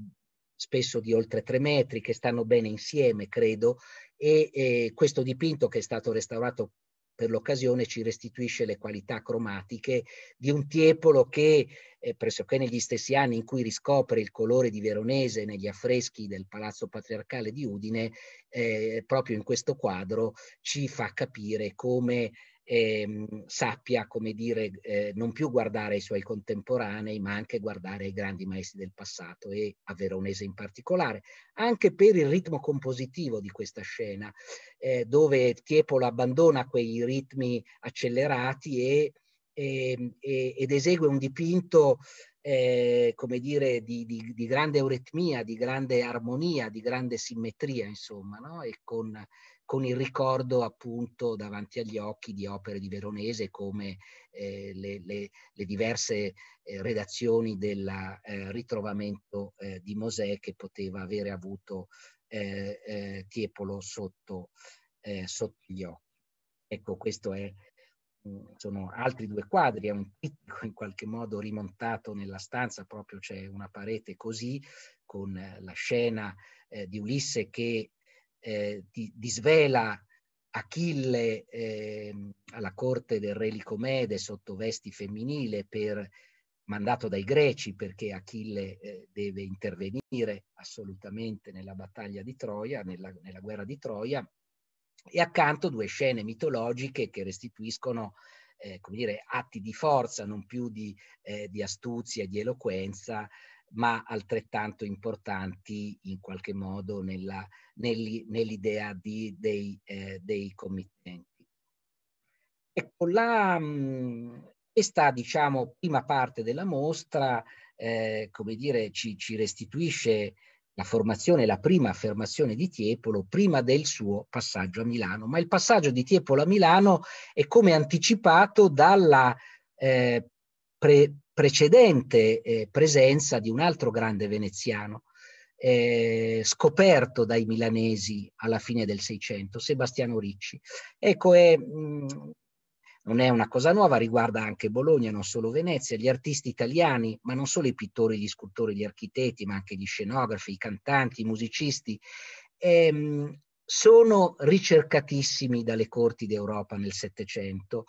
spesso di oltre tre metri, che stanno bene insieme, credo, e, e questo dipinto che è stato restaurato per l'occasione ci restituisce le qualità cromatiche di un tiepolo che eh, pressoché negli stessi anni in cui riscopre il colore di Veronese negli affreschi del Palazzo Patriarcale di Udine, eh, proprio in questo quadro ci fa capire come ehm, sappia, come dire, eh, non più guardare i suoi contemporanei, ma anche guardare i grandi maestri del passato e a Veronese in particolare, anche per il ritmo compositivo di questa scena, eh, dove Tiepolo abbandona quei ritmi accelerati e, e, ehm, e, ed esegue un dipinto eh, come dire, di, di, di, grande euretmia, di grande armonia, di grande simmetria, insomma, no? e con con il ricordo appunto davanti agli occhi di opere di Veronese come eh, le, le, le, diverse eh, redazioni del eh, ritrovamento eh, di Mosè che poteva avere avuto eh, eh, Tiepolo sotto, sotto, gli occhi. Ecco, questo è, mm, sono altri due quadri, è un titolo in qualche modo rimontato nella stanza, proprio c'è una parete così con la scena di Ulisse che eh, di, di svela Achille eh, alla corte del re Licomede sotto vesti femminile per, mandato dai greci perché Achille eh, deve intervenire assolutamente nella battaglia di Troia, nella, nella, guerra di Troia, e accanto due scene mitologiche che restituiscono eh, come dire, atti di forza, non più di, eh, di astuzia e di eloquenza, ma altrettanto importanti in qualche modo nella, nell'idea di, dei, eh, dei committenti. Ecco, la, mm, questa diciamo, prima parte della mostra eh, come dire, ci, ci, restituisce la formazione, la prima affermazione di Tiepolo prima del suo passaggio a Milano. Ma il passaggio di Tiepolo a Milano è come anticipato dalla eh, pre, precedente eh, presenza di un altro grande veneziano, eh, scoperto dai milanesi alla fine del Seicento, Sebastiano Ricci. Ecco, è, mh, mm, non è una cosa nuova, riguarda anche Bologna, non solo Venezia, gli artisti italiani, ma non solo i pittori, gli scultori, gli architetti, ma anche gli scenografi, i cantanti, i musicisti, ehm, sono ricercatissimi dalle corti d'Europa nel Settecento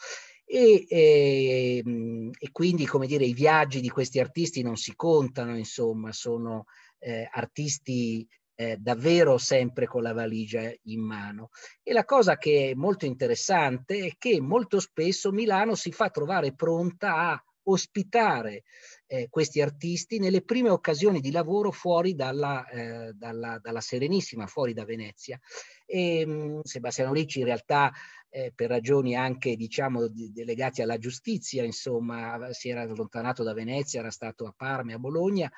e, e, ehm, e, quindi, come dire, i viaggi di questi artisti non si contano, insomma, sono eh, artisti eh, davvero sempre con la valigia in mano. E la cosa che è molto interessante è che molto spesso Milano si fa trovare pronta a ospitare eh, questi artisti nelle prime occasioni di lavoro fuori dalla, eh, dalla, dalla Serenissima, fuori da Venezia. E, ehm, mh, Sebastiano Ricci in realtà eh, per ragioni anche diciamo di, legate alla giustizia, insomma, si era allontanato da Venezia, era stato a Parma e a Bologna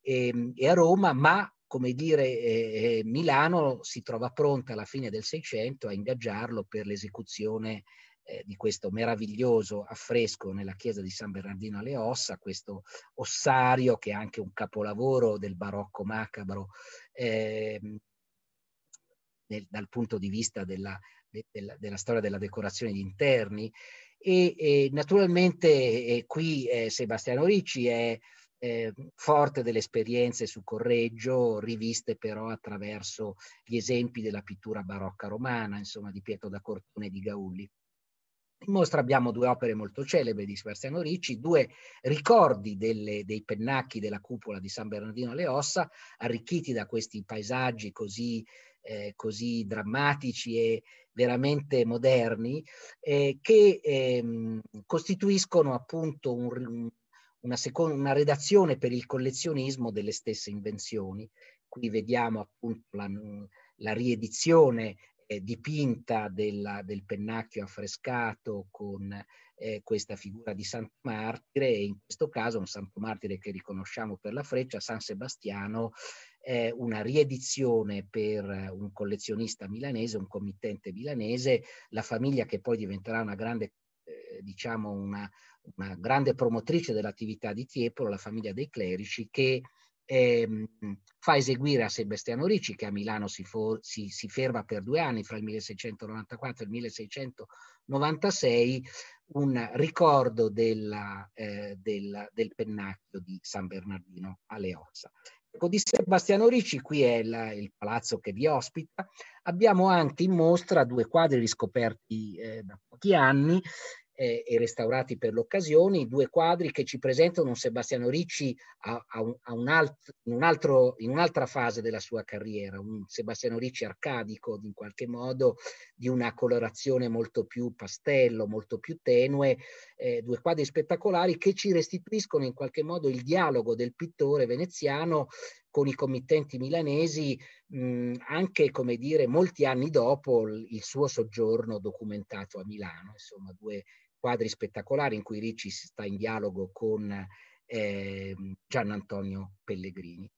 e, ehm, e a Roma, ma come dire, eh, eh, Milano si trova pronta alla fine del Seicento a ingaggiarlo per l'esecuzione eh, di questo meraviglioso affresco nella chiesa di San Bernardino alle Ossa, questo ossario che è anche un capolavoro del barocco macabro eh, nel, dal punto di vista della della, della, storia della decorazione di interni e, e naturalmente eh, qui eh, Sebastiano Ricci è eh, forte delle esperienze su Correggio, riviste però attraverso gli esempi della pittura barocca romana, insomma di Pietro da Cortone e di Gaulli. In mostra abbiamo due opere molto celebri di Sebastiano Ricci, due ricordi delle, dei pennacchi della cupola di San Bernardino alle Ossa, arricchiti da questi paesaggi così eh, così drammatici e veramente moderni, eh, che ehm, costituiscono appunto un, una, seconda, una redazione per il collezionismo delle stesse invenzioni. Qui vediamo appunto la, la riedizione eh, dipinta della, del pennacchio affrescato con eh, questa figura di Santo Martire, e in questo caso un Santo Martire che riconosciamo per la freccia, San Sebastiano, eh, una riedizione per un collezionista milanese, un committente milanese, la famiglia che poi diventerà una grande, eh, diciamo, una, una grande promotrice dell'attività di Tiepolo, la famiglia dei clerici, che Ehm, fa eseguire a Sebastiano Ricci, che a Milano si, for, si, si, ferma per due anni, fra il 1694 e il 1696, un ricordo della, eh, del, del, pennacchio di San Bernardino alle ossa di Sebastiano Ricci, qui è la, il palazzo che vi ospita, abbiamo anche in mostra due quadri riscoperti eh, da pochi anni eh, e restaurati per l'occasione, i due quadri che ci presentano un Sebastiano Ricci a, a un, a un alt, in, un altro, in un'altra fase della sua carriera, un Sebastiano Ricci arcadico in qualche modo, di una colorazione molto più pastello, molto più tenue, eh, due quadri spettacolari che ci restituiscono in qualche modo il dialogo del pittore veneziano con i committenti milanesi mh, anche come dire molti anni dopo il suo soggiorno documentato a Milano, insomma due quadri spettacolari in cui Ricci sta in dialogo con eh, Gian Antonio Pellegrini.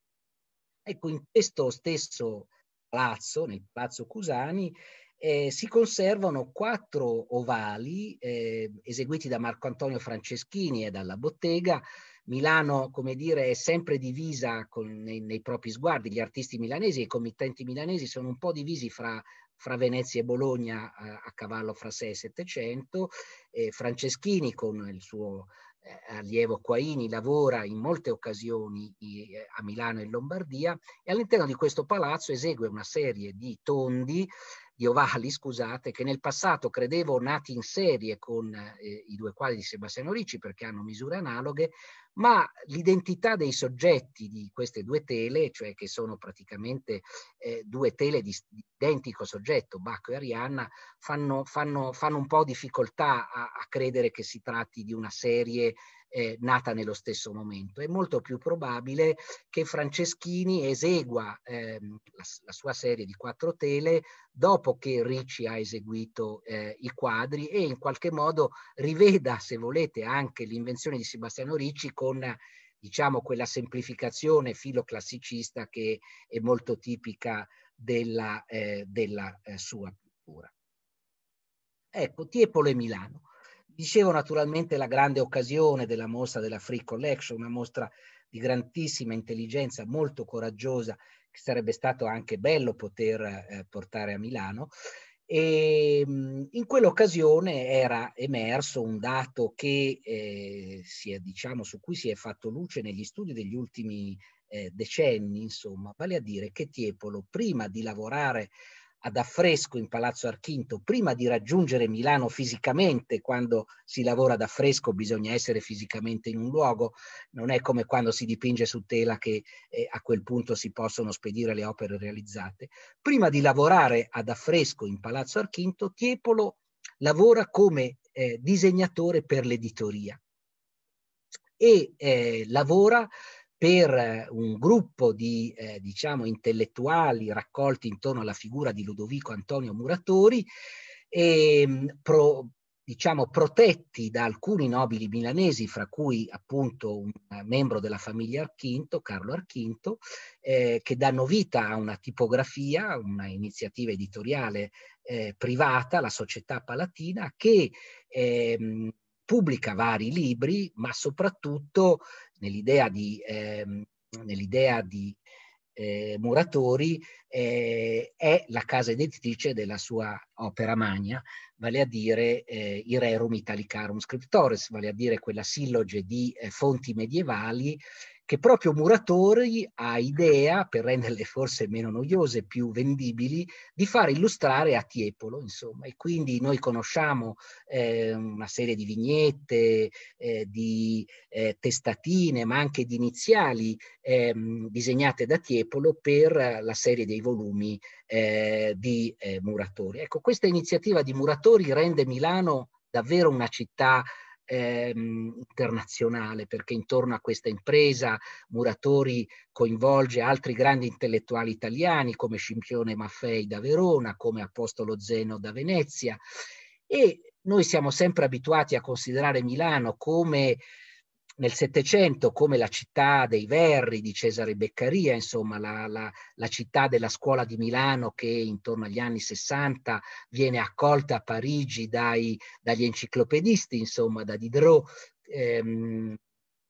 Ecco, in questo stesso palazzo, nel Palazzo Cusani, eh, si conservano quattro ovali eh, eseguiti da Marco Antonio Franceschini e dalla bottega. Milano, come dire, è sempre divisa con, nei, nei, propri sguardi, gli artisti milanesi e i committenti milanesi sono un po' divisi fra fra Venezia e Bologna a, a cavallo fra 6 e 700, e Franceschini con il suo eh, allievo Quaini lavora in molte occasioni eh, a Milano e in Lombardia e all'interno di questo palazzo esegue una serie di tondi di ovali, scusate, che nel passato credevo nati in serie con eh, i due quadri di Sebastiano Ricci perché hanno misure analoghe, ma l'identità dei soggetti di queste due tele, cioè che sono praticamente eh, due tele di identico soggetto, Bacco e Arianna, fanno, fanno, fanno un po' difficoltà a, a, credere che si tratti di una serie eh, nata nello stesso momento. È molto più probabile che Franceschini esegua ehm, la, la, sua serie di quattro tele dopo che Ricci ha eseguito eh, i quadri e in qualche modo riveda, se volete, anche l'invenzione di Sebastiano Ricci con diciamo quella semplificazione filoclassicista che è molto tipica della, eh, della eh, sua pittura. Ecco, Tiepolo e Milano. Dicevo naturalmente la grande occasione della mostra della Free Collection, una mostra di grandissima intelligenza, molto coraggiosa, che sarebbe stato anche bello poter eh, portare a Milano. E ehm, in quell'occasione era emerso un dato che, eh, è, diciamo, su cui si è fatto luce negli studi degli ultimi eh, decenni, insomma, vale a dire che Tiepolo, prima di lavorare ad affresco in Palazzo Archinto, prima di raggiungere Milano fisicamente, quando si lavora ad affresco bisogna essere fisicamente in un luogo, non è come quando si dipinge su tela che eh, a quel punto si possono spedire le opere realizzate, prima di lavorare ad affresco in Palazzo Archinto, Tiepolo lavora come eh, disegnatore per l'editoria e eh, lavora per eh, un gruppo di eh, diciamo, intellettuali raccolti intorno alla figura di Ludovico Antonio Muratori, e, ehm, pro, diciamo, protetti da alcuni nobili milanesi, fra cui appunto un eh, membro della famiglia Archinto, Carlo Archinto, eh, che danno vita a una tipografia, una iniziativa editoriale eh, privata, la Società Palatina, che ehm, pubblica vari libri, ma soprattutto nell'idea di, ehm, nell'idea di eh, Muratori eh, è la casa editrice della sua opera magna, vale a dire eh, I Rerum Italicarum Scriptores, vale a dire quella silloge di eh, fonti medievali che proprio Muratori ha idea, per renderle forse meno noiose, più vendibili, di far illustrare a Tiepolo, insomma, e quindi noi conosciamo eh, una serie di vignette, eh, di eh, testatine, ma anche di iniziali ehm, disegnate da Tiepolo per la serie dei volumi eh, di eh, Muratori. Ecco, questa iniziativa di Muratori rende Milano davvero una città ehm, internazionale, perché intorno a questa impresa Muratori coinvolge altri grandi intellettuali italiani come Scimpione Maffei da Verona, come Apostolo Zeno da Venezia e noi siamo sempre abituati a considerare Milano come nel Settecento come la città dei Verri di Cesare Beccaria, insomma la, la, la, città della scuola di Milano che intorno agli anni 60 viene accolta a Parigi dai, dagli enciclopedisti, insomma da Diderot, ehm,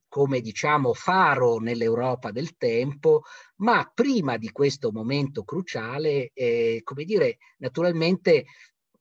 come diciamo faro nell'Europa del tempo, ma prima di questo momento cruciale, eh, come dire, naturalmente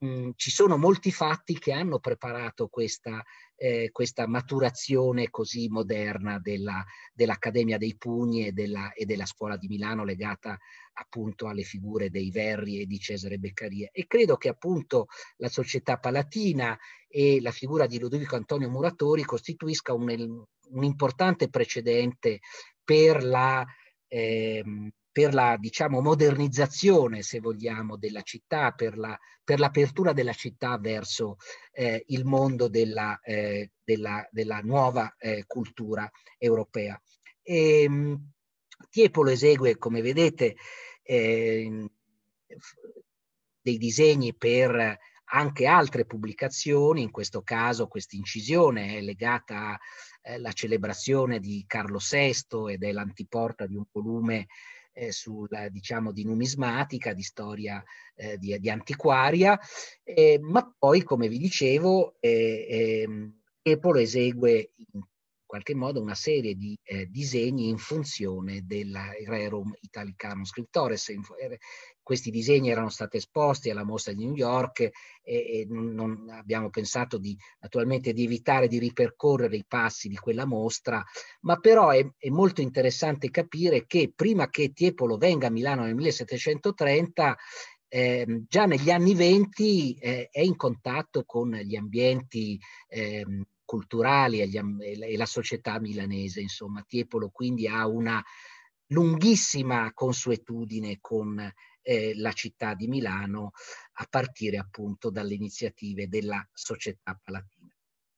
Mm, ci sono molti fatti che hanno preparato questa, eh, questa maturazione così moderna della, dell'Accademia dei Pugni e della, e della, Scuola di Milano legata appunto alle figure dei Verri e di Cesare Beccaria. E credo che appunto la società palatina e la figura di Ludovico Antonio Muratori costituisca un, un importante precedente per la... Ehm, per la diciamo, modernizzazione, se vogliamo, della città, per, la, per l'apertura della città verso eh, il mondo della, eh, della, della nuova eh, cultura europea. E, ehm, Tiepolo esegue, come vedete, ehm, dei disegni per anche altre pubblicazioni, in questo caso questa incisione è legata alla eh, celebrazione di Carlo VI ed è l'antiporta di un volume eh, sulla, diciamo, di numismatica, di storia eh, di, di, antiquaria, eh, ma poi, come vi dicevo, Epolo eh, ehm, esegue in qualche modo una serie di eh, disegni in funzione del Rerum Italicanum Scriptores, in, eh, questi disegni erano stati esposti alla mostra di New York e, e non, abbiamo pensato di, naturalmente di evitare di ripercorrere i passi di quella mostra, ma però è, è molto interessante capire che prima che Tiepolo venga a Milano nel 1730, eh, già negli anni venti eh, è in contatto con gli ambienti eh, culturali e, gli, e, la società milanese. Insomma, Tiepolo quindi ha una lunghissima consuetudine con eh, la città di Milano a partire appunto dalle iniziative della Società Palatina.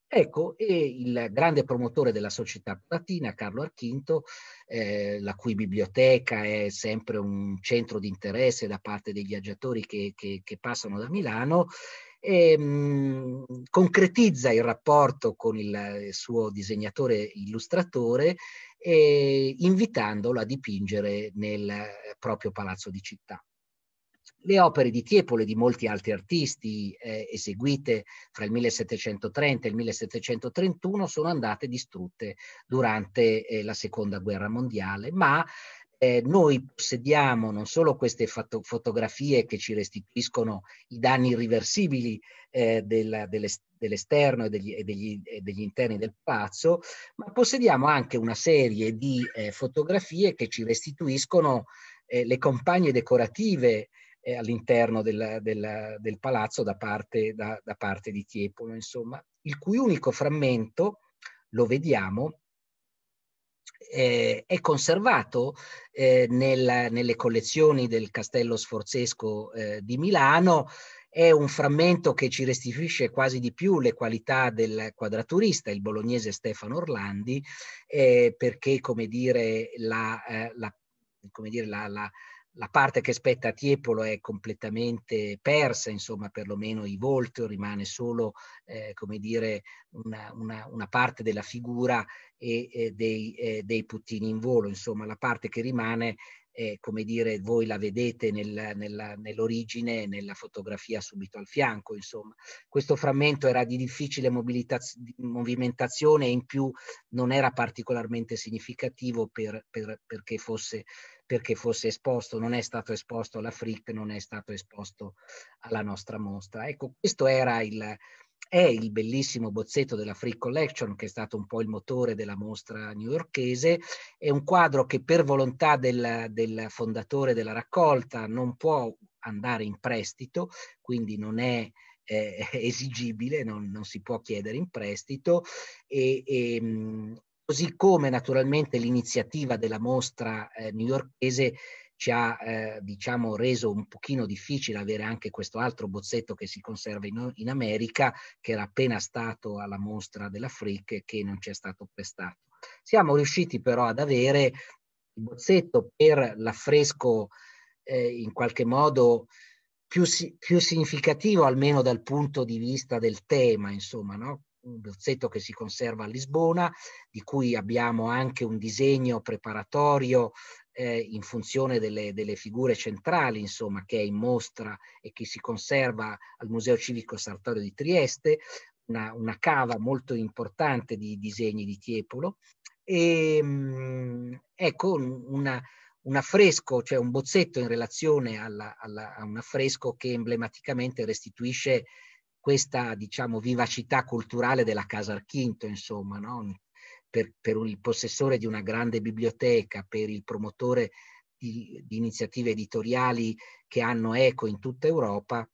Ecco, e il grande promotore della società palatina, Carlo Archinto, eh, la cui biblioteca è sempre un centro di interesse da parte dei viaggiatori che, che, che passano da Milano, e, ehm, mh, concretizza il rapporto con il suo disegnatore illustratore eh, invitandolo a dipingere nel proprio palazzo di città le opere di Tiepolo e di molti altri artisti eh, eseguite fra il 1730 e il 1731 sono andate distrutte durante eh, la seconda guerra mondiale, ma eh, noi possediamo non solo queste foto fotografie che ci restituiscono i danni irriversibili eh, della, delle, dell'esterno e degli, e, degli, e degli, interni del palazzo, ma possediamo anche una serie di eh, fotografie che ci restituiscono eh, le compagne decorative eh, all'interno del, del, del, palazzo da parte, da, da parte di Tiepolo, insomma, il cui unico frammento, lo vediamo, eh, è conservato eh, nel, nelle collezioni del Castello Sforzesco eh, di Milano. È un frammento che ci restituisce quasi di più le qualità del quadraturista, il bolognese Stefano Orlandi, eh, perché, come dire, la, eh, la, come dire la, la la parte che spetta a Tiepolo è completamente persa, insomma perlomeno i volti, rimane solo eh, come dire, una, una, una, parte della figura e eh, dei, eh, dei puttini in volo, insomma la parte che rimane eh, come dire, voi la vedete nel, nella, nell'origine, nella fotografia subito al fianco, insomma. Questo frammento era di difficile movimentazione e in più non era particolarmente significativo per, per, perché fosse perché fosse esposto, non è stato esposto alla FRIC, non è stato esposto alla nostra mostra. Ecco, questo era il, è il bellissimo bozzetto della FRIC Collection, che è stato un po' il motore della mostra newyorchese. È un quadro che per volontà del, del, fondatore della raccolta non può andare in prestito, quindi non è eh, esigibile, non, non, si può chiedere in prestito e, e, ehm, così come naturalmente l'iniziativa della mostra eh, newyorchese ci ha eh, diciamo reso un pochino difficile avere anche questo altro bozzetto che si conserva in, in America che era appena stato alla mostra della Frick che non ci è stato prestato. Siamo riusciti però ad avere il bozzetto per l'affresco eh, in qualche modo più, più, significativo almeno dal punto di vista del tema, insomma, no? un bozzetto che si conserva a Lisbona, di cui abbiamo anche un disegno preparatorio eh, in funzione delle, delle, figure centrali, insomma, che è in mostra e che si conserva al Museo Civico Sartorio di Trieste, una, una cava molto importante di disegni di Tiepolo. E, ehm, ecco, una, un affresco, cioè un bozzetto in relazione alla, alla, a un affresco che emblematicamente restituisce questa diciamo, vivacità culturale della Casa Archinto, insomma, no? per, per, il possessore di una grande biblioteca, per il promotore di, di iniziative editoriali che hanno eco in tutta Europa,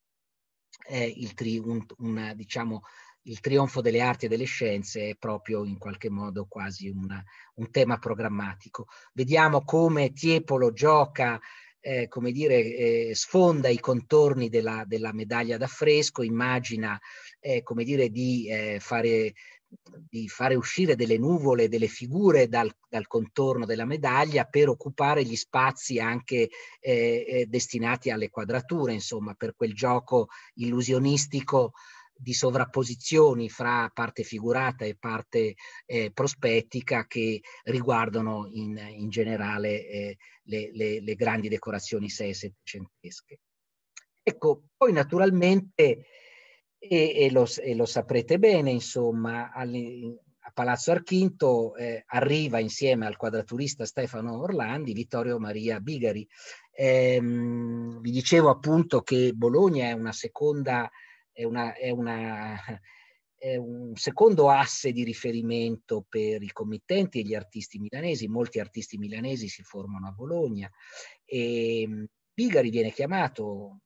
il, tri, un, una, diciamo, il, trionfo delle arti e delle scienze è proprio in qualche modo quasi una, un tema programmatico. Vediamo come Tiepolo gioca eh, come dire, eh, sfonda i contorni della, della medaglia d'affresco, immagina, eh, come dire, di eh, fare di fare uscire delle nuvole, delle figure dal, dal, contorno della medaglia per occupare gli spazi anche eh, eh destinati alle quadrature, insomma, per quel gioco illusionistico di sovrapposizioni fra parte figurata e parte eh, prospettica che riguardano in, in generale eh, le, le, le, grandi decorazioni seicentesche. Ecco, poi naturalmente, e, e, lo, e, lo, saprete bene, insomma, alle, a Palazzo Archinto eh, arriva insieme al quadraturista Stefano Orlandi Vittorio Maria Bigari. Ehm, vi dicevo appunto che Bologna è una seconda è, una, è, una, è un secondo asse di riferimento per i committenti e gli artisti milanesi. Molti artisti milanesi si formano a Bologna e ehm, Pigari viene chiamato,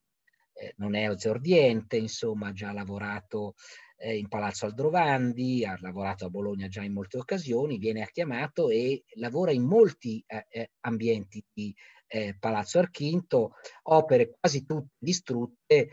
eh, non è azzordiente, insomma, ha già lavorato eh, in Palazzo Aldrovandi, ha lavorato a Bologna già in molte occasioni, viene chiamato e lavora in molti eh, eh ambienti di eh, Palazzo Archinto, opere quasi tutte distrutte e,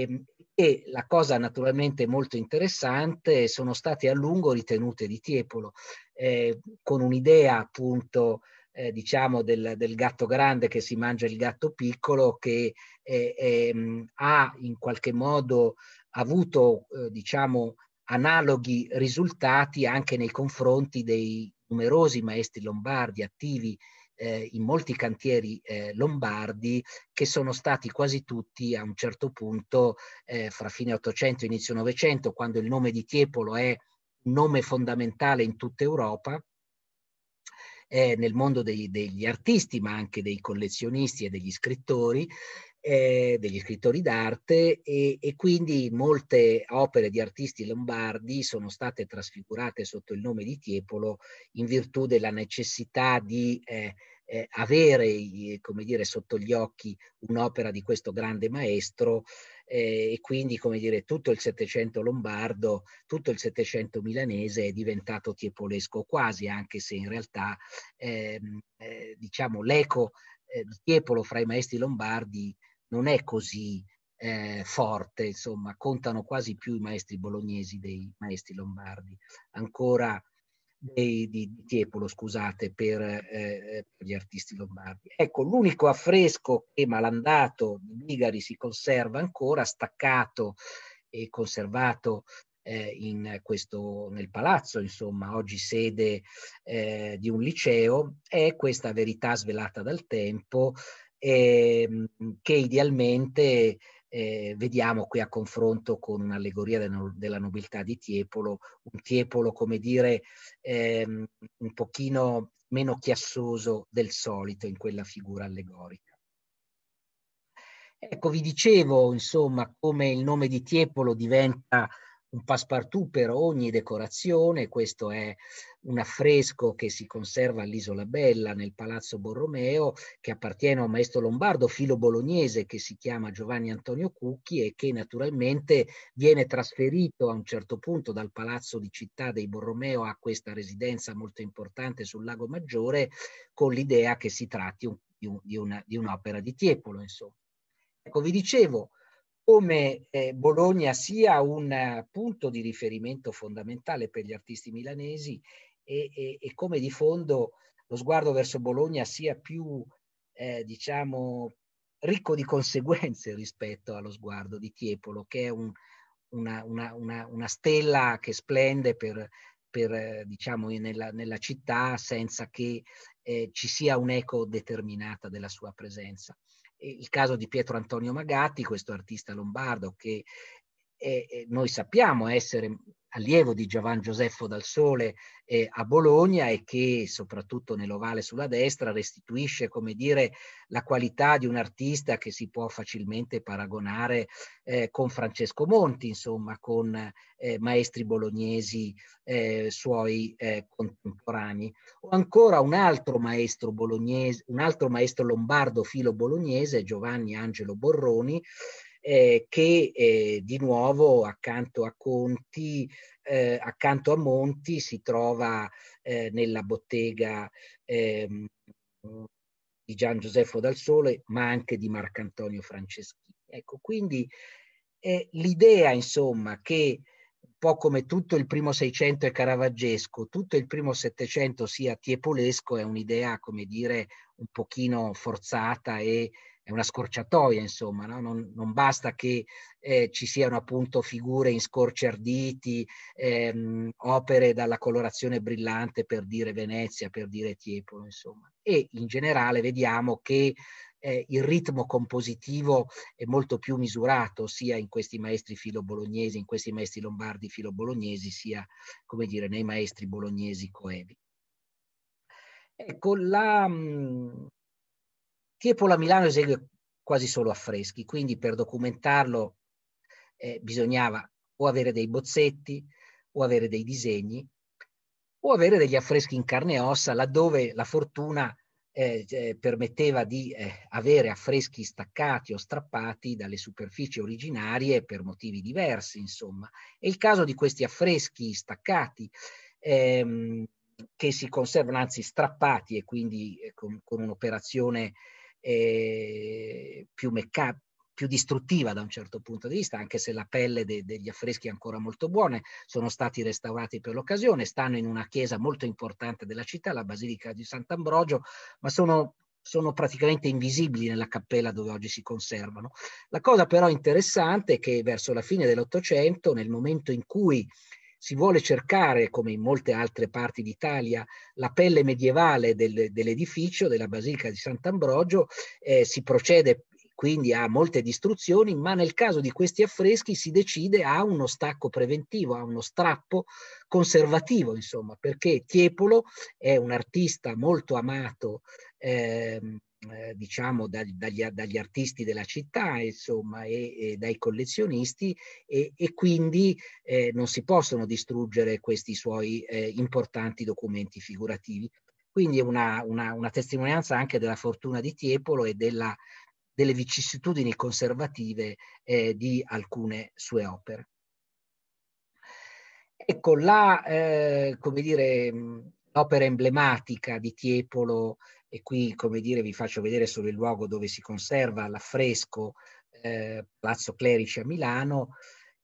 ehm, e la cosa naturalmente molto interessante sono state a lungo ritenute di Tiepolo, eh, con un'idea appunto eh, diciamo del, del, gatto grande che si mangia il gatto piccolo che eh, ehm, ha in qualche modo avuto eh, diciamo analoghi risultati anche nei confronti dei numerosi maestri lombardi attivi eh, in molti cantieri eh, lombardi che sono stati quasi tutti a un certo punto eh, fra fine 800 e inizio 900, quando il nome di Tiepolo è un nome fondamentale in tutta Europa, eh, nel mondo dei, degli artisti, ma anche dei collezionisti e degli scrittori, eh, degli scrittori d'arte e, e, quindi molte opere di artisti lombardi sono state trasfigurate sotto il nome di Tiepolo in virtù della necessità di eh, eh, avere come dire, sotto gli occhi un'opera di questo grande maestro eh, e quindi come dire, tutto il Settecento lombardo, tutto il Settecento milanese è diventato tiepolesco quasi, anche se in realtà ehm, eh, diciamo, l'eco eh, di Tiepolo fra i maestri lombardi non è così eh, forte, insomma, contano quasi più i maestri bolognesi dei maestri lombardi, ancora dei, di, di Tiepolo, scusate, per, eh, eh, per, gli artisti lombardi. Ecco, l'unico affresco che malandato di Bigari si conserva ancora, staccato e conservato eh, in questo, nel palazzo, insomma, oggi sede eh, di un liceo, è questa verità svelata dal tempo ehm, che idealmente eh, vediamo qui a confronto con un'allegoria de, della nobiltà di Tiepolo, un Tiepolo, come dire, ehm, un pochino meno chiassoso del solito in quella figura allegorica. Ecco, vi dicevo, insomma, come il nome di Tiepolo diventa un passepartout per ogni decorazione, questo è un affresco che si conserva all'Isola Bella nel Palazzo Borromeo che appartiene a un maestro lombardo filo bolognese che si chiama Giovanni Antonio Cucchi e che naturalmente viene trasferito a un certo punto dal Palazzo di Città dei Borromeo a questa residenza molto importante sul Lago Maggiore con l'idea che si tratti un, di, un, di, una, di un'opera di Tiepolo. Insomma. Ecco, vi dicevo, come eh, Bologna sia un eh, punto di riferimento fondamentale per gli artisti milanesi e, e, e come di fondo lo sguardo verso Bologna sia più, eh, diciamo, ricco di conseguenze rispetto allo sguardo di Tiepolo, che è un, una, una, una, una, stella che splende per, per, eh, diciamo, nella, nella, città senza che eh, ci sia un'eco determinata della sua presenza. Eh, il caso di Pietro Antonio Magatti, questo artista lombardo che eh, eh noi sappiamo essere allievo di Giovan Giuseppe Dal Sole eh, a Bologna e che soprattutto nell'ovale sulla destra restituisce, come dire, la qualità di un artista che si può facilmente paragonare eh, con Francesco Monti, insomma, con eh, maestri bolognesi eh, suoi eh, contemporanei. O ancora un altro maestro bolognese, un altro maestro lombardo filo bolognese, Giovanni Angelo Borroni, eh, che eh, di nuovo accanto a Conti, eh, accanto a Monti si trova eh, nella bottega ehm, di Gian Giuseppe Dal Sole, ma anche di Marcantonio Franceschini. Ecco, quindi eh, l'idea, insomma, che un po' come tutto il primo Seicento è caravaggesco, tutto il primo Settecento sia tiepolesco è un'idea, come dire, un pochino forzata e è una scorciatoia, insomma, no? non, non, basta che eh, ci siano appunto figure in scorci arditi, ehm, opere dalla colorazione brillante per dire Venezia, per dire Tiepolo, insomma. E in generale vediamo che eh, il ritmo compositivo è molto più misurato sia in questi maestri filo-bolognesi, in questi maestri lombardi filo-bolognesi, sia, come dire, nei maestri bolognesi coevi. Ecco, la, Tiepolo a Milano esegue quasi solo affreschi, quindi per documentarlo eh, bisognava o avere dei bozzetti o avere dei disegni o avere degli affreschi in carne e ossa laddove la fortuna eh, eh, permetteva di eh, avere affreschi staccati o strappati dalle superfici originarie per motivi diversi, insomma. E il caso di questi affreschi staccati ehm, che si conservano, anzi strappati e quindi eh, con, con un'operazione eh, più, mecca- più distruttiva da un certo punto di vista, anche se la pelle de- degli affreschi è ancora molto buona, sono stati restaurati per l'occasione, stanno in una chiesa molto importante della città, la Basilica di Sant'Ambrogio, ma sono sono praticamente invisibili nella cappella dove oggi si conservano. La cosa però interessante è che verso la fine dell'Ottocento, nel momento in cui si vuole cercare, come in molte altre parti d'Italia, la pelle medievale del, dell'edificio, della Basilica di Sant'Ambrogio, eh, si procede quindi a molte distruzioni, ma nel caso di questi affreschi si decide a uno stacco preventivo, a uno strappo conservativo, insomma, perché Tiepolo è un artista molto amato. Eh, eh, diciamo da, dagli, dagli, artisti della città insomma e, e dai collezionisti e, e quindi eh, non si possono distruggere questi suoi eh, importanti documenti figurativi. Quindi è una, una, una, testimonianza anche della fortuna di Tiepolo e della, delle vicissitudini conservative eh, di alcune sue opere. Ecco, la, eh, come dire, l'opera emblematica di Tiepolo e qui come dire vi faccio vedere solo il luogo dove si conserva l'affresco eh, Palazzo Clerici a Milano,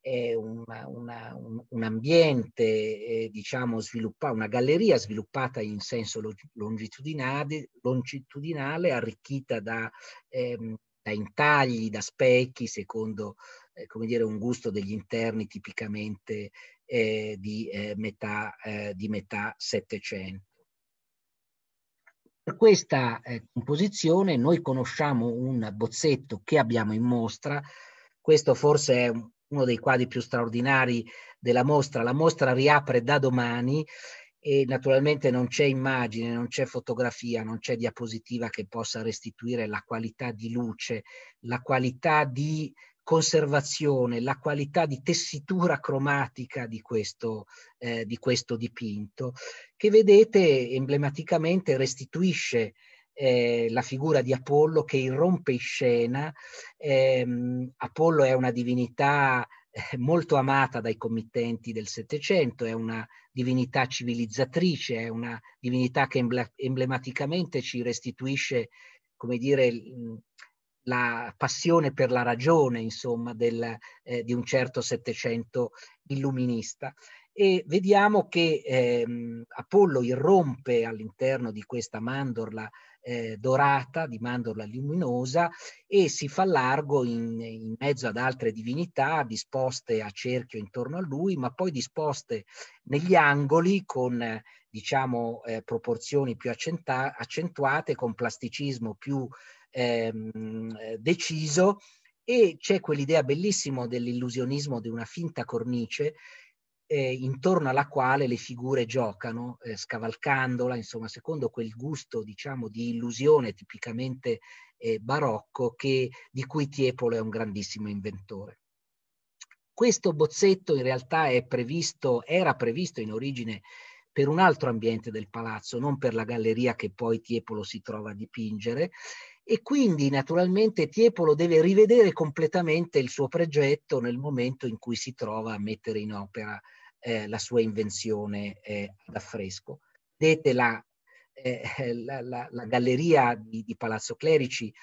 è una, una, un, un, ambiente, eh, diciamo, sviluppato, una galleria sviluppata in senso longitudinale, longitudinale arricchita da, ehm, da, intagli, da specchi, secondo eh, come dire, un gusto degli interni tipicamente eh, di, eh, metà, eh, di metà Settecento. Per questa eh, composizione noi conosciamo un bozzetto che abbiamo in mostra, questo forse è uno dei quadri più straordinari della mostra, la mostra riapre da domani e naturalmente non c'è immagine, non c'è fotografia, non c'è diapositiva che possa restituire la qualità di luce, la qualità di conservazione, la qualità di tessitura cromatica di questo, eh, di questo dipinto, che vedete emblematicamente restituisce eh, la figura di Apollo che irrompe in scena. Eh, Apollo è una divinità eh, molto amata dai committenti del Settecento, è una divinità civilizzatrice, è una divinità che emblematicamente ci restituisce, come dire, la passione per la ragione, insomma, del, eh, di un certo Settecento illuminista. E vediamo che ehm, Apollo irrompe all'interno di questa mandorla eh, dorata, di mandorla luminosa, e si fa largo in, in mezzo ad altre divinità disposte a cerchio intorno a lui, ma poi disposte negli angoli con diciamo eh, proporzioni più accenta- accentuate, con plasticismo più ehm, eh, deciso e c'è quell'idea bellissima dell'illusionismo di una finta cornice eh, intorno alla quale le figure giocano, eh, scavalcandola, insomma, secondo quel gusto, diciamo, di illusione tipicamente eh, barocco che, di cui Tiepolo è un grandissimo inventore. Questo bozzetto in realtà previsto, era previsto in origine per un altro ambiente del palazzo, non per la galleria che poi Tiepolo si trova a dipingere, e quindi naturalmente Tiepolo deve rivedere completamente il suo progetto nel momento in cui si trova a mettere in opera eh, la sua invenzione eh, ad affresco. Vedete la, eh, la, la, la galleria di, di, Palazzo Clerici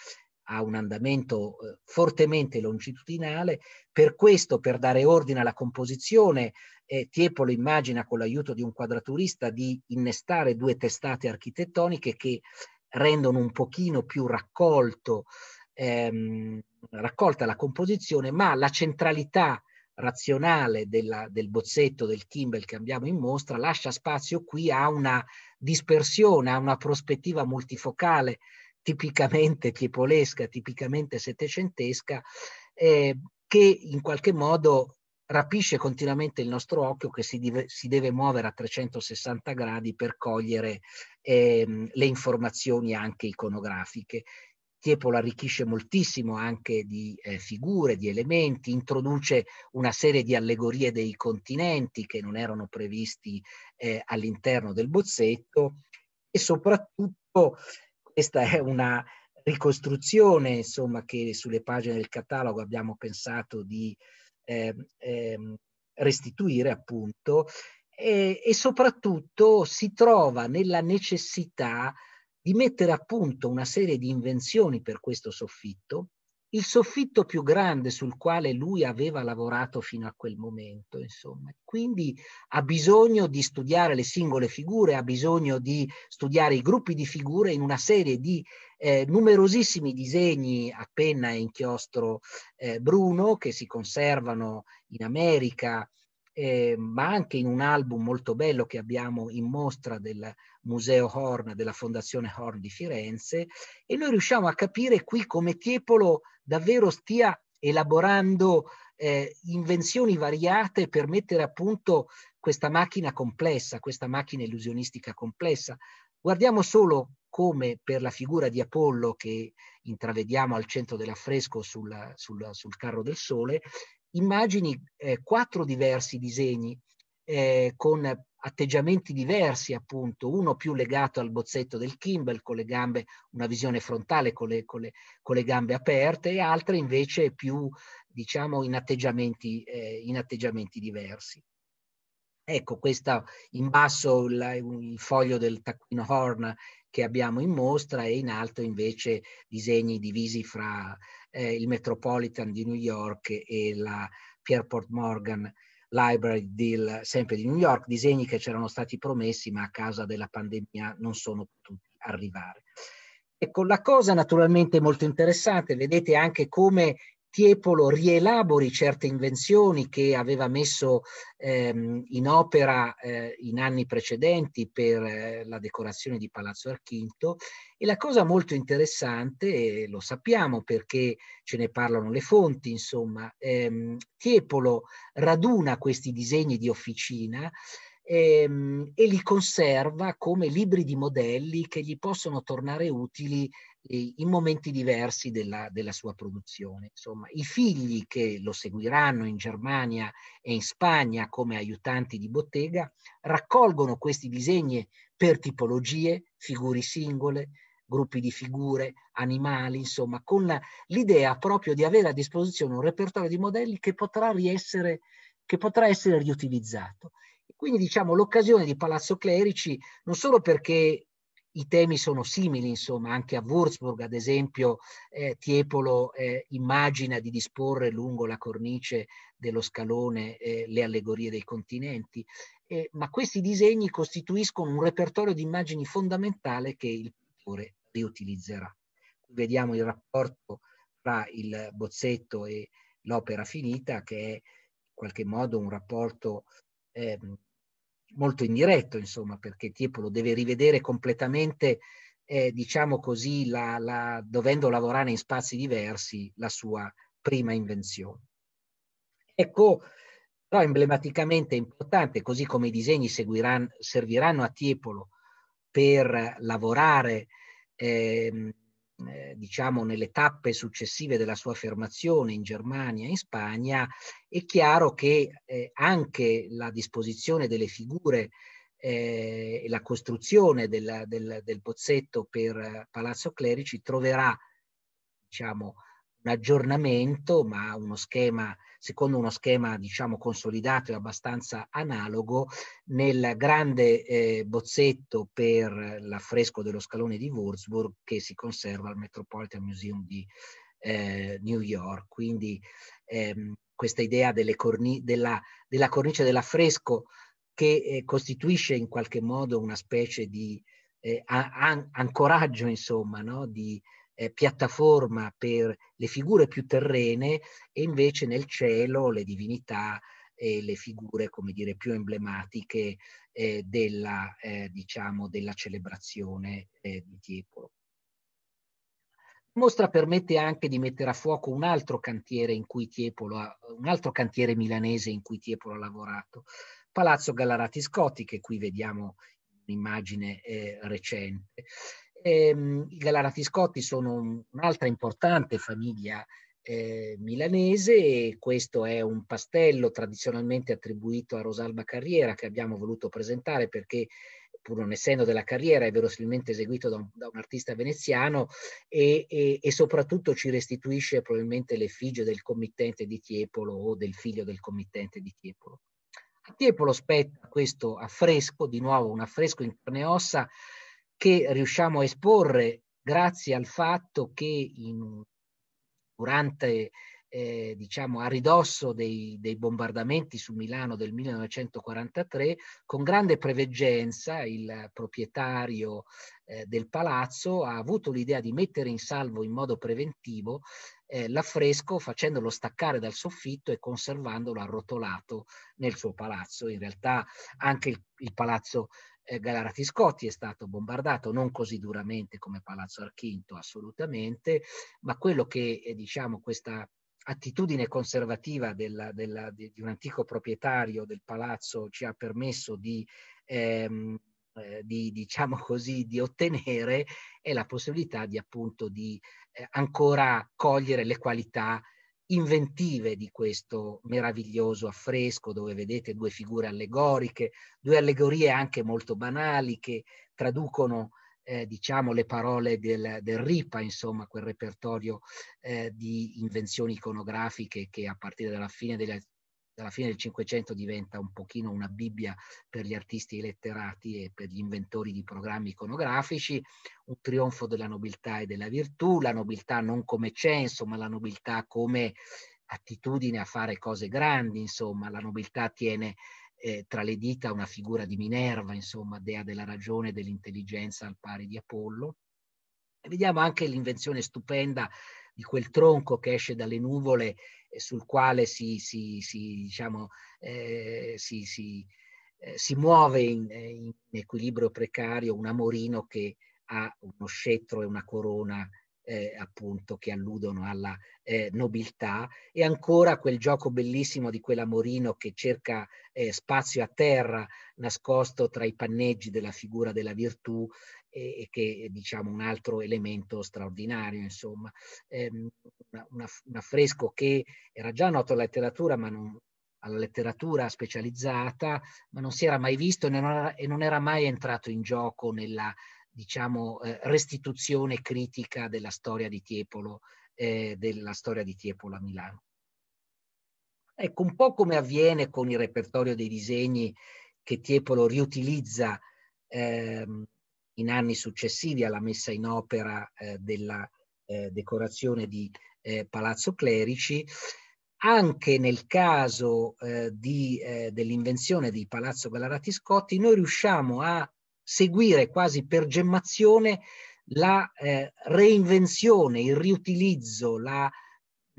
ha un andamento eh, fortemente longitudinale, per questo, per dare ordine alla composizione, eh, Tiepolo immagina con l'aiuto di un quadraturista di innestare due testate architettoniche che rendono un pochino più raccolto, ehm, raccolta la composizione, ma la centralità razionale della, del bozzetto del Kimball che abbiamo in mostra lascia spazio qui a una dispersione, a una prospettiva multifocale tipicamente piepolesca, tipicamente settecentesca, eh, che in qualche modo rapisce continuamente il nostro occhio che si, deve, si deve muovere a 360 gradi per cogliere ehm, le informazioni anche iconografiche. Tiepolo arricchisce moltissimo anche di eh, figure, di elementi, introduce una serie di allegorie dei continenti che non erano previsti eh, all'interno del bozzetto e soprattutto questa è una ricostruzione insomma, che sulle pagine del catalogo abbiamo pensato di Ehm, ehm, restituire appunto e, e, soprattutto si trova nella necessità di mettere a punto una serie di invenzioni per questo soffitto il soffitto più grande sul quale lui aveva lavorato fino a quel momento, insomma. Quindi ha bisogno di studiare le singole figure, ha bisogno di studiare i gruppi di figure in una serie di eh, numerosissimi disegni a penna e inchiostro eh, bruno che si conservano in America eh, ma anche in un album molto bello che abbiamo in mostra del Museo Horn, della Fondazione Horn di Firenze, e noi riusciamo a capire qui come Tiepolo davvero stia elaborando eh, invenzioni variate per mettere a punto questa macchina complessa, questa macchina illusionistica complessa. Guardiamo solo come per la figura di Apollo che intravediamo al centro dell'affresco sul, sul, sul carro del sole, immagini, eh, quattro diversi disegni eh, con atteggiamenti diversi, appunto, uno più legato al bozzetto del Kimball con le gambe, una visione frontale con le, con le, con le gambe aperte e altre invece più, diciamo, in atteggiamenti, eh, in atteggiamenti diversi. Ecco, questa in basso la, il foglio del taccuino Horn che abbiamo in mostra e in alto invece disegni divisi fra eh, il Metropolitan di New York e la Pierpont Morgan Library Deal sempre di New York, disegni che c'erano stati promessi ma a causa della pandemia non sono potuti arrivare. Ecco, la cosa naturalmente molto interessante, vedete anche come Tiepolo rielabori certe invenzioni che aveva messo ehm, in opera eh, in anni precedenti per eh, la decorazione di Palazzo Archinto e la cosa molto interessante, e lo sappiamo perché ce ne parlano le fonti, insomma, ehm, Tiepolo raduna questi disegni di officina ehm, e li conserva come libri di modelli che gli possono tornare utili in momenti diversi della, della, sua produzione. Insomma, i figli che lo seguiranno in Germania e in Spagna come aiutanti di bottega raccolgono questi disegni per tipologie, figure singole, gruppi di figure, animali, insomma, con l'idea proprio di avere a disposizione un repertorio di modelli che potrà, riessere, che potrà essere riutilizzato. Quindi diciamo l'occasione di Palazzo Clerici non solo perché i temi sono simili, insomma, anche a Würzburg, ad esempio, eh, Tiepolo eh, immagina di disporre lungo la cornice dello scalone eh, le allegorie dei continenti, eh, ma questi disegni costituiscono un repertorio di immagini fondamentale che il pittore riutilizzerà. Vediamo il rapporto tra il bozzetto e l'opera finita, che è in qualche modo un rapporto ehm, molto indiretto, insomma, perché Tiepolo deve rivedere completamente, eh, diciamo così, la, la, dovendo lavorare in spazi diversi, la sua prima invenzione. Ecco, però emblematicamente importante, così come i disegni seguiranno, serviranno a Tiepolo per lavorare eh, eh, diciamo nelle tappe successive della sua affermazione in Germania e in Spagna, è chiaro che eh, anche la disposizione delle figure eh, e la costruzione della, del, del, bozzetto per eh, Palazzo Clerici troverà, diciamo, un aggiornamento, ma uno schema, secondo uno schema diciamo consolidato e abbastanza analogo, nel grande eh, bozzetto per l'affresco dello scalone di Würzburg che si conserva al Metropolitan Museum di eh, New York. Quindi ehm, questa idea corni- della, della, cornice dell'affresco che eh, costituisce in qualche modo una specie di eh, an- ancoraggio, insomma, no? di eh, piattaforma per le figure più terrene e invece nel cielo le divinità e le figure, come dire, più emblematiche eh, della, eh, diciamo, della celebrazione eh, di Tiepolo. La mostra permette anche di mettere a fuoco un altro cantiere in cui Tiepolo ha, un altro cantiere milanese in cui Tiepolo ha lavorato, Palazzo Gallarati Scotti, che qui vediamo un'immagine eh, recente. Ehm, I Galara Fiscotti sono un'altra importante famiglia eh, milanese e questo è un pastello tradizionalmente attribuito a Rosalba Carriera che abbiamo voluto presentare perché pur non essendo della carriera, è verosimilmente eseguito da un, da un artista veneziano e, e, e, soprattutto ci restituisce probabilmente l'effigie del committente di Tiepolo o del figlio del committente di Tiepolo. A Tiepolo spetta questo affresco, di nuovo un affresco in carne e ossa, che riusciamo a esporre grazie al fatto che in, durante, eh, diciamo, a ridosso dei, dei, bombardamenti su Milano del 1943, con grande preveggenza il proprietario eh, del palazzo ha avuto l'idea di mettere in salvo in modo preventivo eh, l'affresco facendolo staccare dal soffitto e conservandolo arrotolato nel suo palazzo. In realtà anche il, il palazzo eh, Galarati Scotti è stato bombardato non così duramente come Palazzo Archinto, assolutamente, ma quello che eh, diciamo questa attitudine conservativa della, della, di, di, un antico proprietario del palazzo ci ha permesso di, ehm, eh, di, diciamo così, di ottenere è la possibilità di appunto di eh, ancora cogliere le qualità inventive di questo meraviglioso affresco dove vedete due figure allegoriche, due allegorie anche molto banali che traducono eh, diciamo le parole del, del, RIPA, insomma quel repertorio eh, di invenzioni iconografiche che a partire dalla fine degli alla fine del Cinquecento diventa un pochino una Bibbia per gli artisti letterati e per gli inventori di programmi iconografici, un trionfo della nobiltà e della virtù, la nobiltà non come censo, ma la nobiltà come attitudine a fare cose grandi, insomma, la nobiltà tiene eh, tra le dita una figura di Minerva, insomma, dea della ragione e dell'intelligenza al pari di Apollo. E vediamo anche l'invenzione stupenda di quel tronco che esce dalle nuvole sul quale si, si, si, diciamo, eh, si eh, muove in, in, equilibrio precario un amorino che ha uno scettro e una corona eh, appunto che alludono alla eh, nobiltà e ancora quel gioco bellissimo di quell'amorino che cerca eh, spazio a terra nascosto tra i panneggi della figura della virtù e, che è diciamo, un altro elemento straordinario, insomma. Ehm, un affresco che era già noto alla letteratura, ma non, alla letteratura specializzata, ma non si era mai visto e non era, e non era mai entrato in gioco nella diciamo, eh, restituzione critica della storia di Tiepolo, eh, della storia di Tiepolo a Milano. Ecco, un po' come avviene con il repertorio dei disegni che Tiepolo riutilizza ehm, in anni successivi alla messa in opera eh, della eh, decorazione di eh, Palazzo Clerici, anche nel caso eh, di, eh, dell'invenzione di Palazzo Gallarati Scotti, noi riusciamo a seguire quasi per gemmazione la eh, reinvenzione, il riutilizzo, la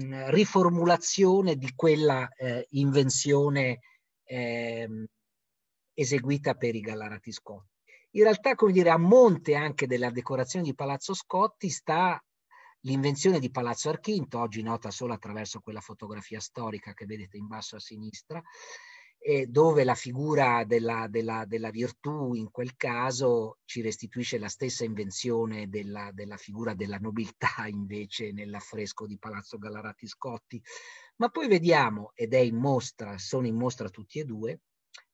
mh, riformulazione di quella invenzione ehm, eseguita per i Gallarati Scotti. In realtà, come dire, a monte anche della decorazione di Palazzo Scotti sta l'invenzione di Palazzo Archinto, oggi nota solo attraverso quella fotografia storica che vedete in basso a sinistra, dove la figura della, della, della, virtù in quel caso ci restituisce la stessa invenzione della, della figura della nobiltà invece nell'affresco di Palazzo Gallarati Scotti. Ma poi vediamo, ed è in mostra, sono in mostra tutti e due,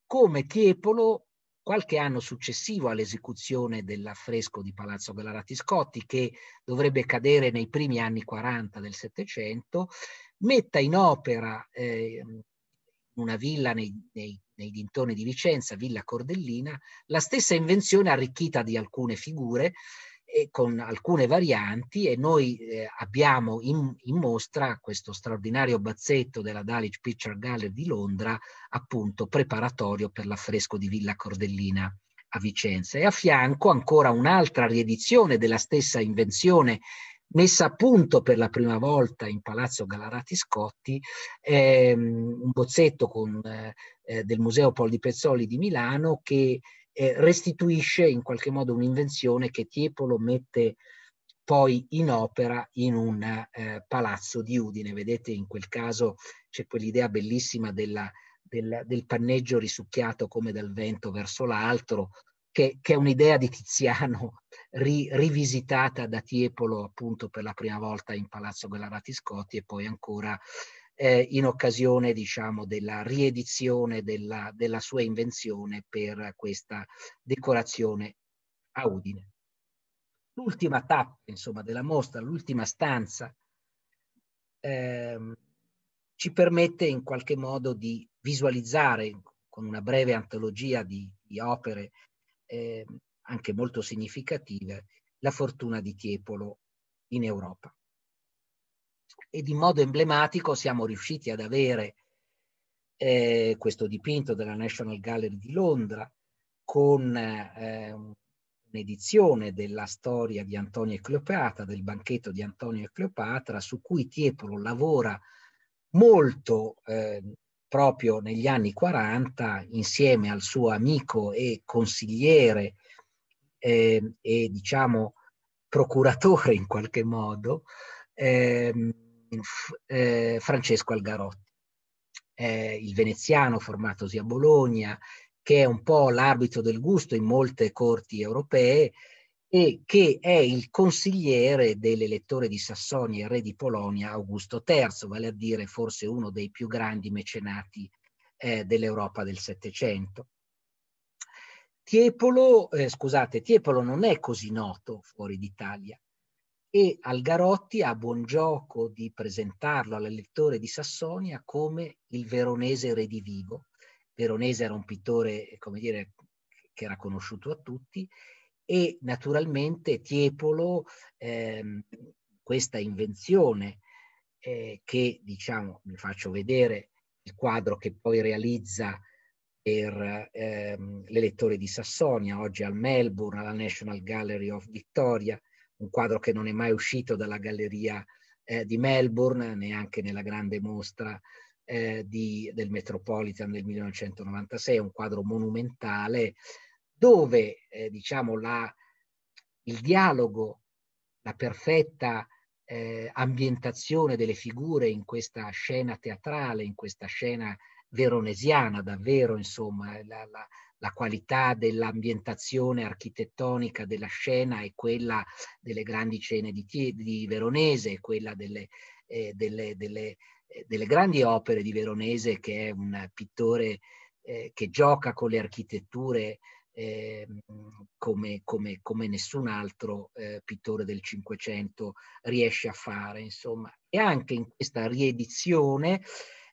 come Tiepolo qualche anno successivo all'esecuzione dell'affresco di Palazzo Gallarati Scotti, che dovrebbe cadere nei primi anni 40 del Settecento, metta in opera eh, una villa nei, nei, nei, dintorni di Vicenza, Villa Cordellina, la stessa invenzione arricchita di alcune figure e con alcune varianti e noi eh, abbiamo in, in, mostra questo straordinario bazzetto della Dalic Picture Gallery di Londra, appunto preparatorio per l'affresco di Villa Cordellina a Vicenza. E a fianco ancora un'altra riedizione della stessa invenzione messa a punto per la prima volta in Palazzo Galarati Scotti, ehm, un bozzetto con, eh, eh del Museo Pol di Pezzoli di Milano che eh, restituisce in qualche modo un'invenzione che Tiepolo mette poi in opera in un eh, palazzo di Udine. Vedete in quel caso c'è quell'idea bellissima della, del, del, panneggio risucchiato come dal vento verso l'altro, che, che, è un'idea di Tiziano ri, rivisitata da Tiepolo appunto per la prima volta in Palazzo Gallarati Scotti e poi ancora eh, in occasione diciamo, della riedizione della, della sua invenzione per questa decorazione a Udine. L'ultima tappa insomma, della mostra, l'ultima stanza, ehm, ci permette in qualche modo di visualizzare con una breve antologia di, di opere eh, anche molto significative la fortuna di Tiepolo in Europa ed in modo emblematico siamo riusciti ad avere eh, questo dipinto della National Gallery di Londra con eh, un'edizione della storia di Antonio e Cleopatra, del banchetto di Antonio e Cleopatra, su cui Tiepolo lavora molto eh, proprio negli anni 40 insieme al suo amico e consigliere eh, e diciamo procuratore in qualche modo, ehm, eh, Francesco Algarotti, eh, il veneziano formatosi a Bologna, che è un po' l'arbitro del gusto in molte corti europee e che è il consigliere dell'elettore di Sassonia e re di Polonia Augusto III, vale a dire forse uno dei più grandi mecenati eh, dell'Europa del Settecento. Tiepolo, eh, scusate, Tiepolo non è così noto fuori d'Italia, e Algarotti ha buon gioco di presentarlo all'elettore di Sassonia come il veronese redivivo. Veronese era un pittore, come dire, che era conosciuto a tutti e naturalmente Tiepolo, ehm, questa invenzione eh, che, diciamo, vi faccio vedere il quadro che poi realizza per ehm, l'elettore di Sassonia, oggi al Melbourne, alla National Gallery of Victoria, un quadro che non è mai uscito dalla galleria eh, di Melbourne, neanche nella grande mostra eh, di, del Metropolitan del 1996, un quadro monumentale dove eh, diciamo la, il dialogo, la perfetta eh, ambientazione delle figure in questa scena teatrale, in questa scena veronesiana, davvero insomma, la, la, la qualità dell'ambientazione architettonica della scena è quella delle grandi cene di, di Veronese, quella delle, eh, delle, delle, eh, delle, grandi opere di Veronese, che è un pittore eh, che gioca con le architetture ehm, come, come, come, nessun altro eh, pittore del Cinquecento riesce a fare. Insomma. E anche in questa riedizione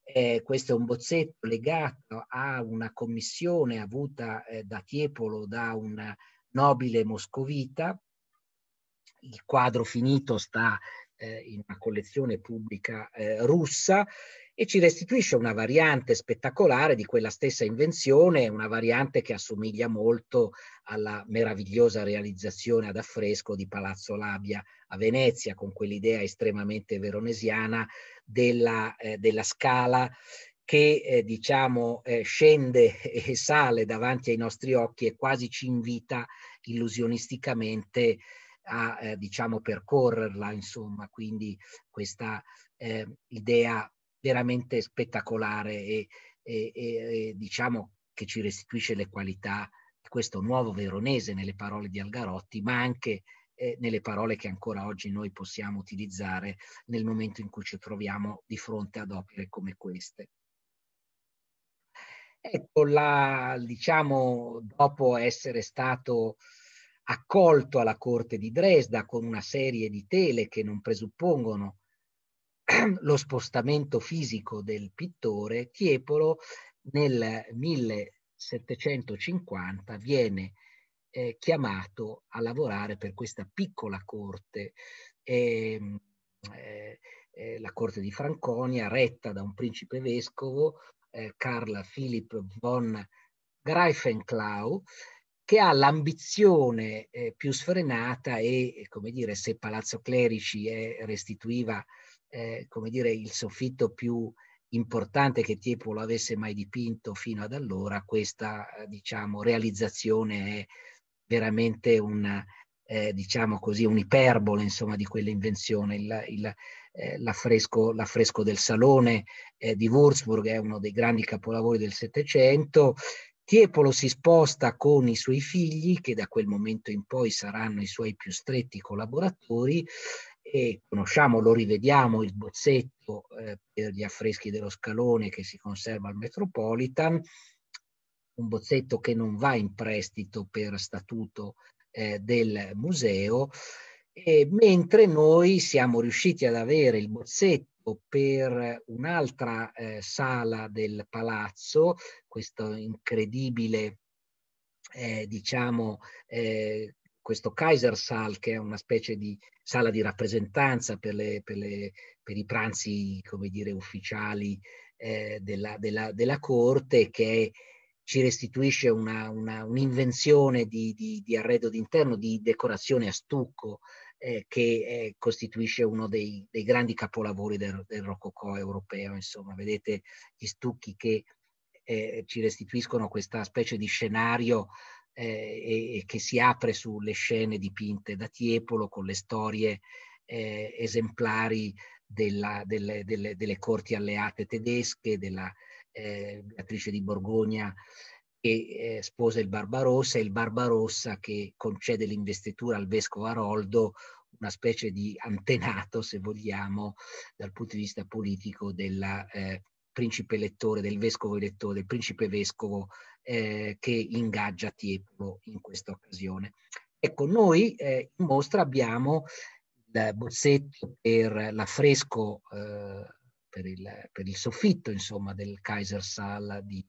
eh, questo è un bozzetto legato a una commissione avuta eh, da Tiepolo da un nobile moscovita. Il quadro finito sta eh, in una collezione pubblica eh, russa e ci restituisce una variante spettacolare di quella stessa invenzione, una variante che assomiglia molto alla meravigliosa realizzazione ad affresco di Palazzo Labia a Venezia, con quell'idea estremamente veronesiana della, eh, della scala che eh, diciamo eh, scende e sale davanti ai nostri occhi e quasi ci invita illusionisticamente a eh, diciamo percorrerla insomma quindi questa eh, idea veramente spettacolare e, e, e, e diciamo che ci restituisce le qualità di questo nuovo veronese nelle parole di Algarotti, ma anche eh, nelle parole che ancora oggi noi possiamo utilizzare nel momento in cui ci troviamo di fronte ad opere come queste. Ecco, la, diciamo, dopo essere stato accolto alla corte di Dresda con una serie di tele che non presuppongono lo spostamento fisico del pittore, Tiepolo nel 1750 viene eh, chiamato a lavorare per questa piccola corte, ehm, eh, eh, la corte di Franconia, retta da un principe vescovo, eh, Carl Philipp von Greifenklau, che ha l'ambizione eh, più sfrenata e, come dire, se Palazzo Clerici eh, restituiva eh, come dire, il soffitto più importante che Tiepolo avesse mai dipinto fino ad allora, questa eh, diciamo, realizzazione è veramente una, eh, diciamo così, un'iperbole insomma, di quell'invenzione. Il, il, eh, l'affresco, l'affresco, del Salone eh, di Würzburg è uno dei grandi capolavori del Settecento. Tiepolo si sposta con i suoi figli, che da quel momento in poi saranno i suoi più stretti collaboratori, e conosciamo, lo rivediamo, il bozzetto eh, per gli affreschi dello scalone che si conserva al Metropolitan, un bozzetto che non va in prestito per statuto eh, del museo, e mentre noi siamo riusciti ad avere il bozzetto per un'altra eh, sala del palazzo, questo incredibile eh, diciamo, eh, questo Kaisersal, che è una specie di sala di rappresentanza per, le, per, le, per i pranzi, come dire, ufficiali eh, della, della, della, corte, che ci restituisce una, una, un'invenzione di, di, di arredo d'interno, di decorazione a stucco, eh, che eh, costituisce uno dei, dei, grandi capolavori del, del rococò europeo. Insomma, vedete gli stucchi che eh, ci restituiscono questa specie di scenario eh, e, che si apre sulle scene dipinte da Tiepolo con le storie eh, esemplari della, delle, delle, delle, corti alleate tedesche, della eh, Beatrice di Borgogna che eh, sposa il Barbarossa e il Barbarossa che concede l'investitura al vescovo Aroldo, una specie di antenato, se vogliamo, dal punto di vista politico della eh, principe elettore, del vescovo elettore, del principe vescovo eh, che ingaggia Tiepolo in questa occasione. Ecco, noi eh, in mostra abbiamo il bozzetto per l'affresco, eh, per, il, per, il, soffitto, insomma, del Kaisersaal di,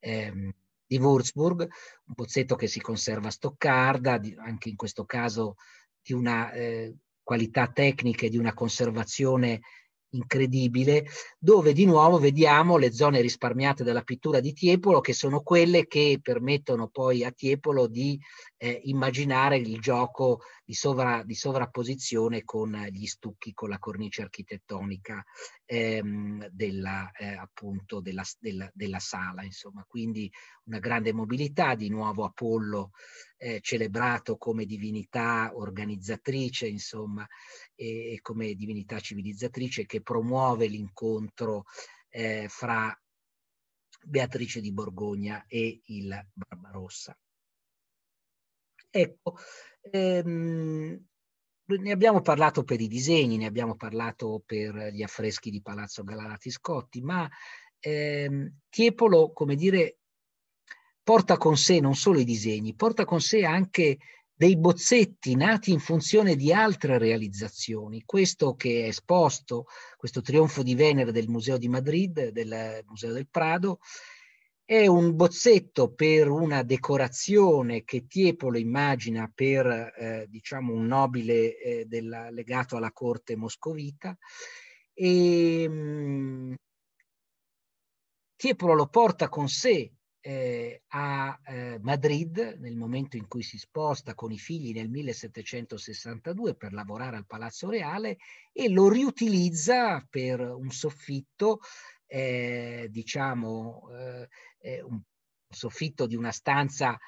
ehm, di Würzburg, un bozzetto che si conserva a Stoccarda, di, anche in questo caso di una eh, qualità tecnica e di una conservazione incredibile, dove di nuovo vediamo le zone risparmiate dalla pittura di Tiepolo, che sono quelle che permettono poi a Tiepolo di eh, immaginare il gioco di, sovra, di, sovrapposizione con gli stucchi, con la cornice architettonica ehm, della, eh, appunto della, della, della, sala. Insomma. Quindi una grande mobilità, di nuovo Apollo eh, celebrato come divinità organizzatrice, insomma, e, e, come divinità civilizzatrice che promuove l'incontro eh, fra Beatrice di Borgogna e il Barbarossa. Ecco, ehm, ne abbiamo parlato per i disegni, ne abbiamo parlato per gli affreschi di Palazzo Galarati Scotti, ma ehm, Tiepolo, come dire, porta con sé non solo i disegni, porta con sé anche dei bozzetti nati in funzione di altre realizzazioni. Questo che è esposto, questo trionfo di Venere del Museo di Madrid, del Museo del Prado, è un bozzetto per una decorazione che Tiepolo immagina per eh, diciamo un nobile eh, della, legato alla corte moscovita e ehm, mh, Tiepolo lo porta con sé eh, a eh, Madrid nel momento in cui si sposta con i figli nel 1762 per lavorare al Palazzo Reale e lo riutilizza per un soffitto, eh, diciamo, eh, eh, un soffitto di una stanza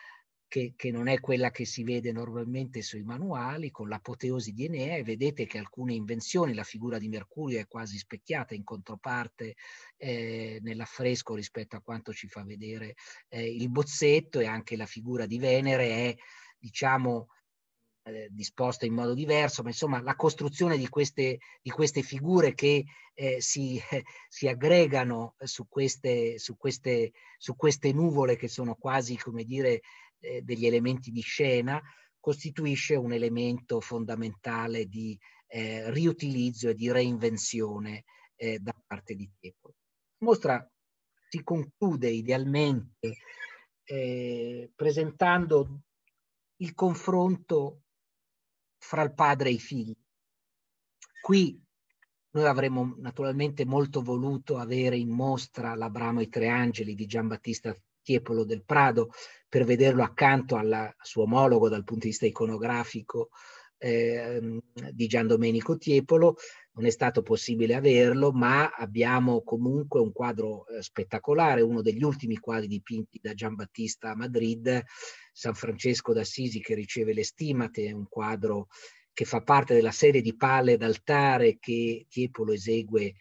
che, che, non è quella che si vede normalmente sui manuali, con l'apoteosi di Enea, e vedete che alcune invenzioni, la figura di Mercurio è quasi specchiata in controparte eh, nell'affresco rispetto a quanto ci fa vedere eh, il bozzetto e anche la figura di Venere è, diciamo, eh, disposta in modo diverso, ma insomma la costruzione di queste, di queste figure che eh, si, eh, si, aggregano su queste, su, queste, su queste, nuvole che sono quasi, come dire, eh, degli elementi di scena costituisce un elemento fondamentale di eh, riutilizzo e di reinvenzione eh, da parte di Tepolo. La mostra si conclude idealmente eh, presentando il confronto fra il padre e i figli. Qui noi avremmo naturalmente molto voluto avere in mostra L'Abramo e i tre angeli di Giambattista Tiepolo del Prado per vederlo accanto al suo omologo dal punto di vista iconografico eh, di Gian Domenico Tiepolo. Non è stato possibile averlo, ma abbiamo comunque un quadro eh, spettacolare, uno degli ultimi quadri dipinti da Giambattista a Madrid, San Francesco d'Assisi che riceve le stimate, è un quadro che fa parte della serie di palle d'altare che Tiepolo esegue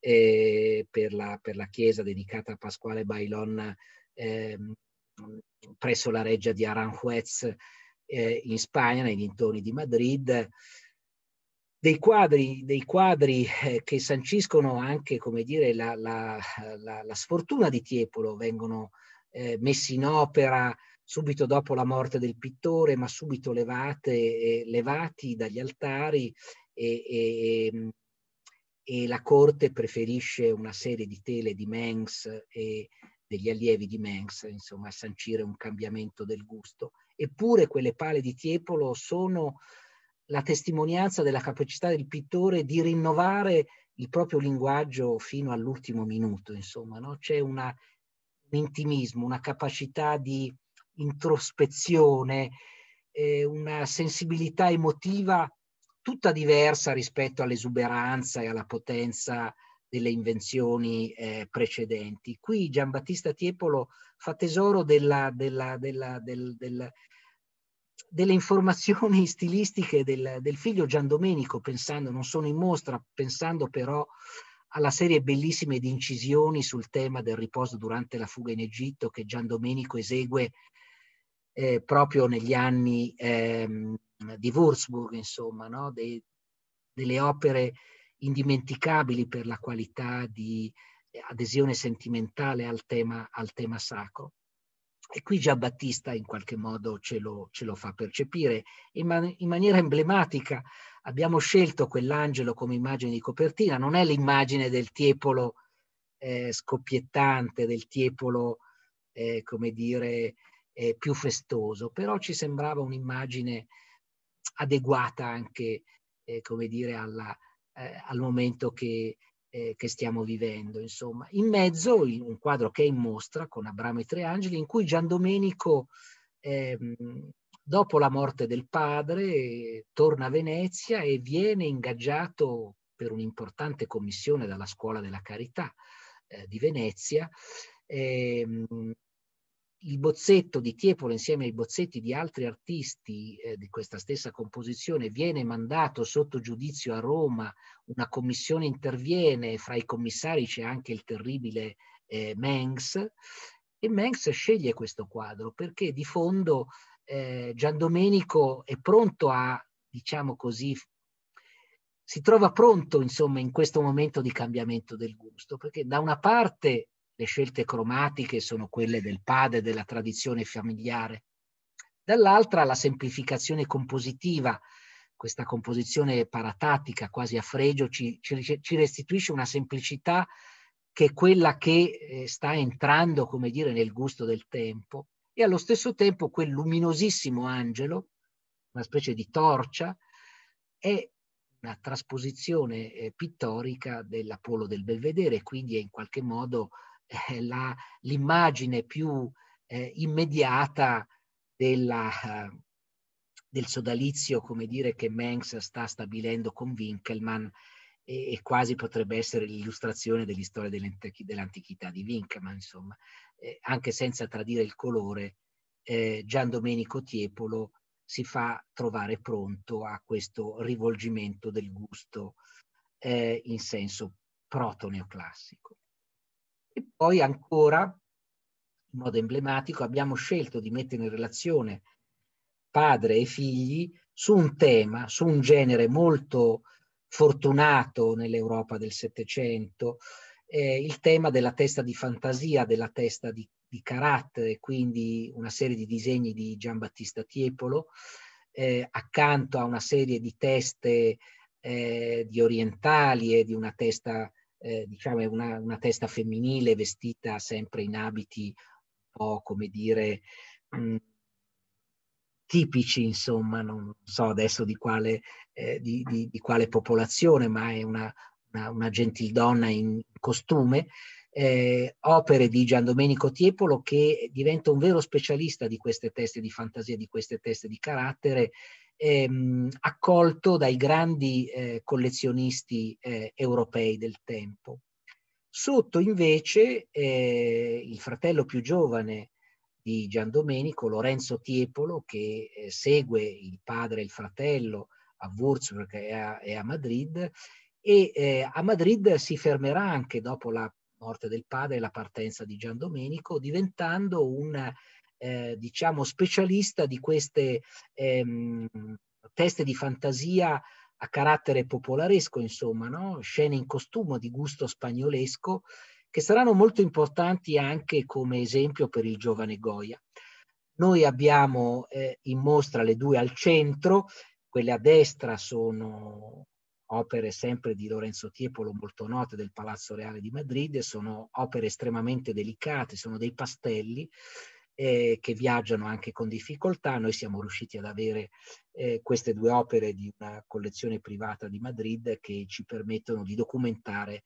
eh, per, la, per, la, chiesa dedicata a Pasquale Bailon eh, presso la reggia di Aranjuez eh, in Spagna, nei dintorni di Madrid, dei quadri, dei quadri eh, che sanciscono anche come dire, la, la, la, la sfortuna di Tiepolo, vengono eh, messi in opera subito dopo la morte del pittore, ma subito levate, eh, levati dagli altari e, e, ehm, e la corte preferisce una serie di tele di Mengs e, degli allievi di Mengs, insomma, a sancire un cambiamento del gusto. Eppure quelle pale di Tiepolo sono la testimonianza della capacità del pittore di rinnovare il proprio linguaggio fino all'ultimo minuto, insomma, no? c'è una, un intimismo, una capacità di introspezione, eh, una sensibilità emotiva tutta diversa rispetto all'esuberanza e alla potenza delle invenzioni eh, precedenti. Qui Giambattista Tiepolo fa tesoro della, della, della, delle informazioni stilistiche del, del, figlio Gian Domenico, pensando, non sono in mostra, pensando però alla serie bellissime di incisioni sul tema del riposo durante la fuga in Egitto che Gian Domenico esegue eh, proprio negli anni ehm, di Würzburg, insomma, no? De, delle opere indimenticabili per la qualità di eh, adesione sentimentale al tema, al tema sacro. E qui Giambattista in qualche modo ce lo, ce lo fa percepire. In, man- in, maniera emblematica abbiamo scelto quell'angelo come immagine di copertina, non è l'immagine del tiepolo eh, scoppiettante, del tiepolo, eh, come dire, eh, più festoso, però ci sembrava un'immagine adeguata anche, eh, come dire, alla, eh, al momento che, eh, che, stiamo vivendo. Insomma, in mezzo in un quadro che è in mostra con Abramo e Tre Angeli, in cui Gian Domenico, eh, dopo la morte del padre, torna a Venezia e viene ingaggiato per un'importante commissione dalla Scuola della Carità eh, di Venezia. Ehm, il bozzetto di Tiepolo insieme ai bozzetti di altri artisti eh, di questa stessa composizione viene mandato sotto giudizio a Roma, una commissione interviene, fra i commissari c'è anche il terribile eh, Mengs e Mengs sceglie questo quadro perché di fondo eh, Giandomenico è pronto a, diciamo così, si trova pronto insomma in questo momento di cambiamento del gusto perché da una parte le scelte cromatiche sono quelle del padre, della tradizione familiare. Dall'altra la semplificazione compositiva, questa composizione paratattica quasi a fregio ci, ci, restituisce una semplicità che è quella che eh, sta entrando, come dire, nel gusto del tempo e allo stesso tempo quel luminosissimo angelo, una specie di torcia, è una trasposizione eh, pittorica dell'Apollo del Belvedere, quindi è in qualche modo eh, la, l'immagine più eh, immediata della, eh, del sodalizio, come dire, che Mengs sta stabilendo con Winkelmann e, e quasi potrebbe essere l'illustrazione dell'istoria dell'antichità di Winkelmann, insomma, eh, anche senza tradire il colore, eh, Gian Domenico Tiepolo si fa trovare pronto a questo rivolgimento del gusto eh, in senso proto-neoclassico. E poi ancora, in modo emblematico, abbiamo scelto di mettere in relazione padre e figli su un tema, su un genere molto fortunato nell'Europa del Settecento, eh, il tema della testa di fantasia, della testa di, di carattere, quindi una serie di disegni di Giambattista Tiepolo, eh, accanto a una serie di teste eh, di orientali e di una testa eh, diciamo, è una, una, testa femminile vestita sempre in abiti un po', come dire, mh, mm, tipici, insomma, non so adesso di quale, eh, di, di, di quale popolazione, ma è una, una, una gentildonna in costume. Eh, opere di Gian Domenico Tiepolo che diventa un vero specialista di queste teste di fantasia, di queste teste di carattere ehm, accolto dai grandi eh, collezionisti eh, europei del tempo. Sotto invece eh, il fratello più giovane di Gian Domenico, Lorenzo Tiepolo, che eh, segue il padre e il fratello a Würzburg e a, e a Madrid, e eh, a Madrid si fermerà anche dopo la morte del padre e la partenza di Gian Domenico, diventando un eh, diciamo specialista di queste ehm, teste di fantasia a carattere popolaresco, insomma, no? scene in costume di gusto spagnolesco, che saranno molto importanti anche come esempio per il giovane Goya. Noi abbiamo eh, in mostra le due al centro, quelle a destra sono opere sempre di Lorenzo Tiepolo molto note del Palazzo Reale di Madrid, sono opere estremamente delicate, sono dei pastelli, eh, che viaggiano anche con difficoltà. Noi siamo riusciti ad avere eh, queste due opere di una collezione privata di Madrid che ci permettono di documentare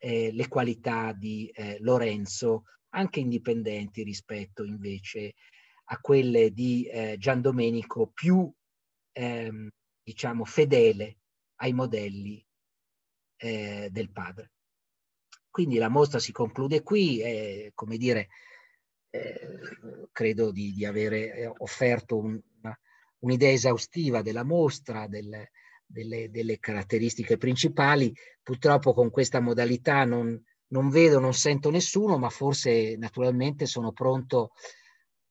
eh, le qualità di eh, Lorenzo, anche indipendenti rispetto invece a quelle di eh, Gian Domenico più ehm, diciamo fedele ai modelli eh, del padre. Quindi la mostra si conclude qui, come dire, eh, credo di, di, avere eh, offerto un, un'idea esaustiva della mostra, del, delle, delle, caratteristiche principali. Purtroppo con questa modalità non, non, vedo, non sento nessuno, ma forse naturalmente sono pronto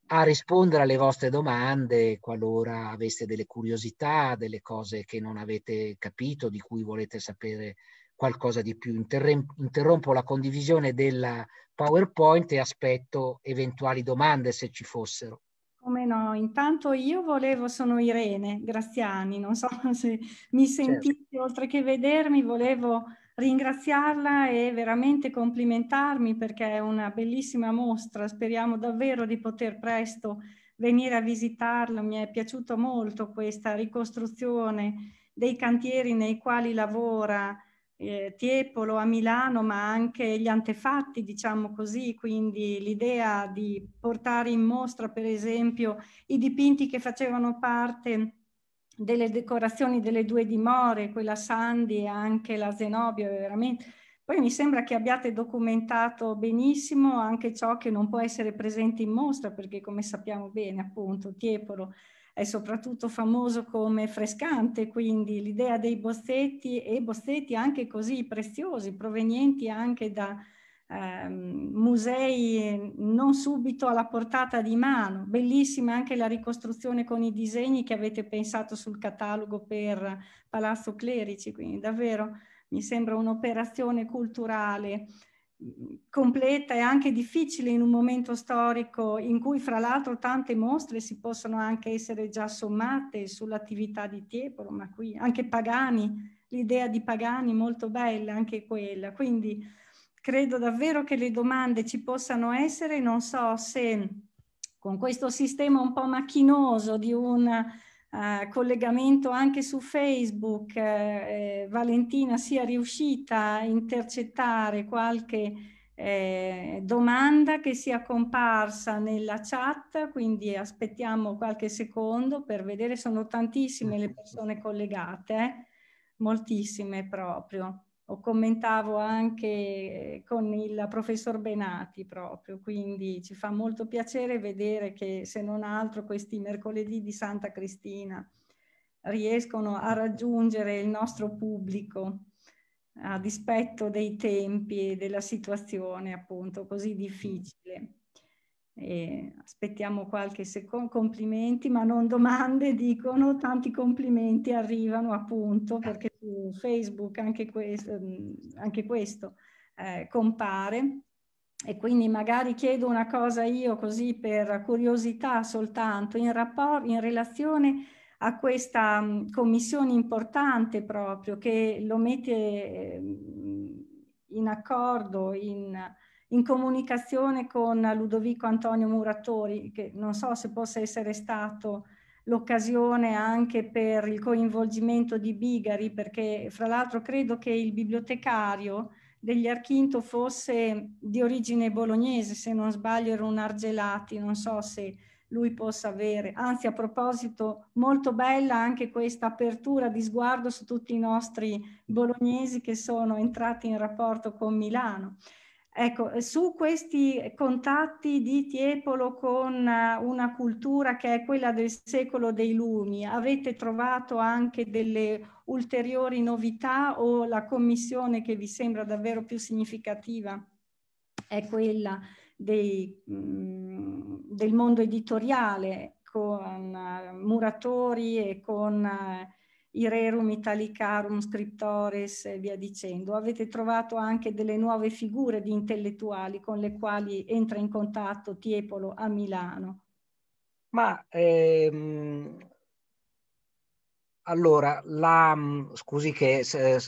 a rispondere alle vostre domande qualora aveste delle curiosità, delle cose che non avete capito, di cui volete sapere qualcosa di più. Interrompo la condivisione della PowerPoint e aspetto eventuali domande se ci fossero. Come no, intanto io volevo, sono Irene Graziani, non so se mi certo. sentite certo. oltre che vedermi, volevo ringraziarla e veramente complimentarmi perché è una bellissima mostra, speriamo davvero di poter presto venire a visitarla, mi è piaciuta molto questa ricostruzione dei cantieri nei quali lavora eh, Tiepolo a Milano, ma anche gli antefatti, diciamo così, quindi l'idea di portare in mostra, per esempio, i dipinti che facevano parte delle decorazioni delle due dimore, quella Sandi e anche la Zenobia, veramente. Poi mi sembra che abbiate documentato benissimo anche ciò che non può essere presente in mostra, perché come sappiamo bene, appunto, Tiepolo è soprattutto famoso come frescante, quindi l'idea dei bozzetti e bozzetti anche così preziosi, provenienti anche da eh, musei non subito alla portata di mano. Bellissima anche la ricostruzione con i disegni che avete pensato sul catalogo per Palazzo Clerici, quindi davvero mi sembra un'operazione culturale completa e anche difficile in un momento storico in cui fra l'altro tante mostre si possono anche essere già sommate sull'attività di Tiepolo, ma qui anche Pagani, l'idea di Pagani molto bella anche quella. Quindi credo davvero che le domande ci possano essere, non so se con questo sistema un po' macchinoso di una eh, collegamento anche su Facebook, eh, Valentina sia riuscita a intercettare qualche eh, domanda che sia comparsa nella chat, quindi aspettiamo qualche secondo per vedere, sono tantissime le persone collegate, eh, moltissime proprio o commentavo anche eh, con il professor Benati proprio, quindi ci fa molto piacere vedere che se non altro questi mercoledì di Santa Cristina riescono a raggiungere il nostro pubblico a dispetto dei tempi e della situazione appunto così difficile. E aspettiamo qualche secondo, complimenti ma non domande dicono, tanti complimenti arrivano appunto perché su Facebook anche, questo, mm, anche questo eh, compare e quindi magari chiedo una cosa io così per curiosità soltanto in, rapporto, in relazione a questa mm, commissione importante proprio che lo mette mm, in accordo, in, in, comunicazione con Ludovico Antonio Muratori, che non so se possa essere stato l'occasione anche per il coinvolgimento di Bigari, perché fra l'altro credo che il bibliotecario degli Archinto fosse di origine bolognese, se non sbaglio era un Argelati, non so se lui possa avere. Anzi, a proposito, molto bella anche questa apertura di sguardo su tutti i nostri bolognesi che sono entrati in rapporto con Milano. Ecco, su questi contatti di Tiepolo con eh, una cultura che è quella del secolo dei lumi, avete trovato anche delle ulteriori novità o la commissione che vi sembra davvero più significativa è quella dei, mm, del mondo editoriale con eh, muratori e con eh, i rerum Italicarum Scriptores e via dicendo. Avete trovato anche delle nuove figure di intellettuali con le quali entra in contatto Tiepolo a Milano. Ma ehm, allora, la, scusi che eh, eh,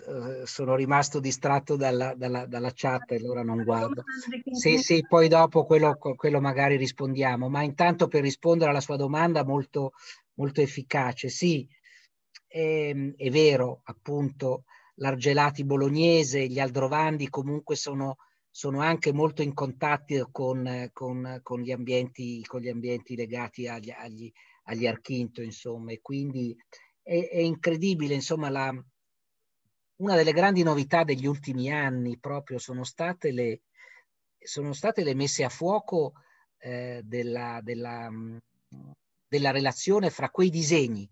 sono rimasto distratto dalla, dalla, dalla chat e allora non guardo. Sì, sì, poi dopo quello, quello magari rispondiamo, ma intanto per rispondere alla sua domanda molto, molto efficace, sì, eh, è vero, appunto, l'Argelati bolognese, gli Aldrovandi comunque sono, sono anche molto in contatto con, con, con, gli, ambienti, con gli, ambienti, legati agli, agli, agli Archinto, insomma, e quindi è, è incredibile, insomma, la, una delle grandi novità degli ultimi anni proprio sono state le, sono state le messe a fuoco eh, della, della, della relazione fra quei disegni